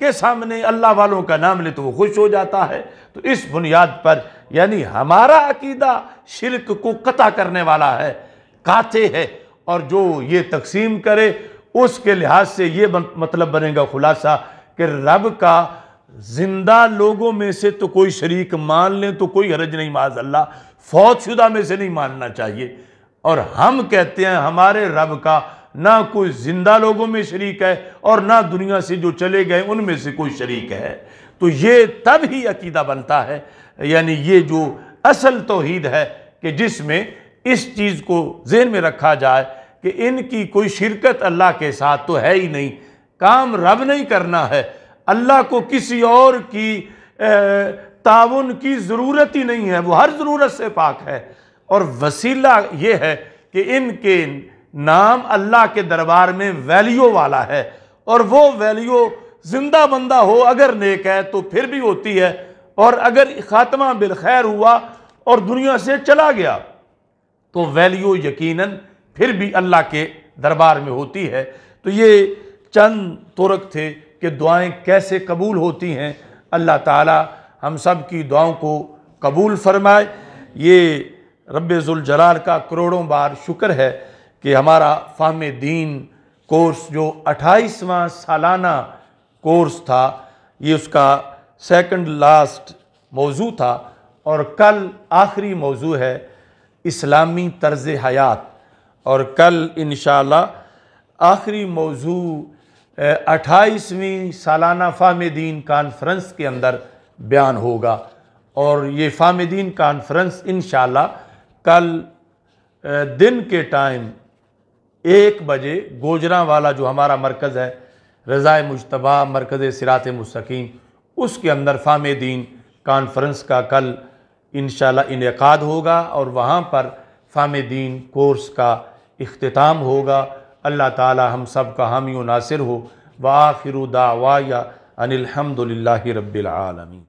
के सामने अल्लाह वालों का नाम ले तो वो खुश हो जाता है तो इस बुनियाद पर यानी हमारा अकीदा शिरक को कता करने वाला है काते है और जो ये तकसीम करे उसके लिहाज से ये मतलब बनेगा खुलासा कि रब का जिंदा लोगों में से तो कोई शरीक मान लें तो कोई हरज नहीं माज अल्लाह फौज शुदा में से नहीं मानना चाहिए और हम कहते हैं हमारे रब का ना कोई जिंदा लोगों में शरीक है और ना दुनिया से जो चले गए उनमें से कोई शरीक है तो ये तब ही अकीदा बनता है यानी ये जो असल तोहीद है कि जिसमें इस चीज़ को जेन में रखा जाए कि इनकी कोई शिरकत अल्लाह के साथ तो है ही नहीं काम रब नहीं करना है अल्लाह को किसी और की ताउन की ज़रूरत ही नहीं है वो हर ज़रूरत से पाक है और वसीला ये है कि इनके नाम अल्लाह के दरबार में वैल्यू वाला है और वो वैल्यू जिंदा बंदा हो अगर नेक है तो फिर भी होती है और अगर ख़ात्मा बिलखैर हुआ और दुनिया से चला गया तो वैल्यू यकीनन फिर भी अल्लाह के दरबार में होती है तो ये चंद तुरक थे कि दुआएं कैसे कबूल होती हैं अल्लाह ताला हम सब की दुआओं को कबूल फरमाए ये रबाल का करोड़ों बार शुक्र है कि हमारा फाम दीन कोर्स जो अट्ठाईसवा सालाना कोर्स था ये उसका सेकंड लास्ट मौजू था और कल आखिरी मौजू है इस्लामी तर्ज़ हयात और कल इन आखिरी मौजू अट्ठाईसवीं सालाना फ़ाम दीन के अंदर बयान होगा और ये फ़ाम दीन कॉन्फ्रेंस इन कल दिन के टाइम एक बजे गोजरा वाला जो हमारा मरकज़ है रज़ा मुशतबा मरकज़ सिरात मस्किन उसके अंदर फ़ाम दीन कानफ्रेंस का कल इन इनका होगा और वहाँ पर फ़ाम दीन कोर्स का अख्ताम होगा अल्लाह ताला हम सब का हामी नासिर हो वाखिर दावा या अनिलहमदिल्ला रबालमीन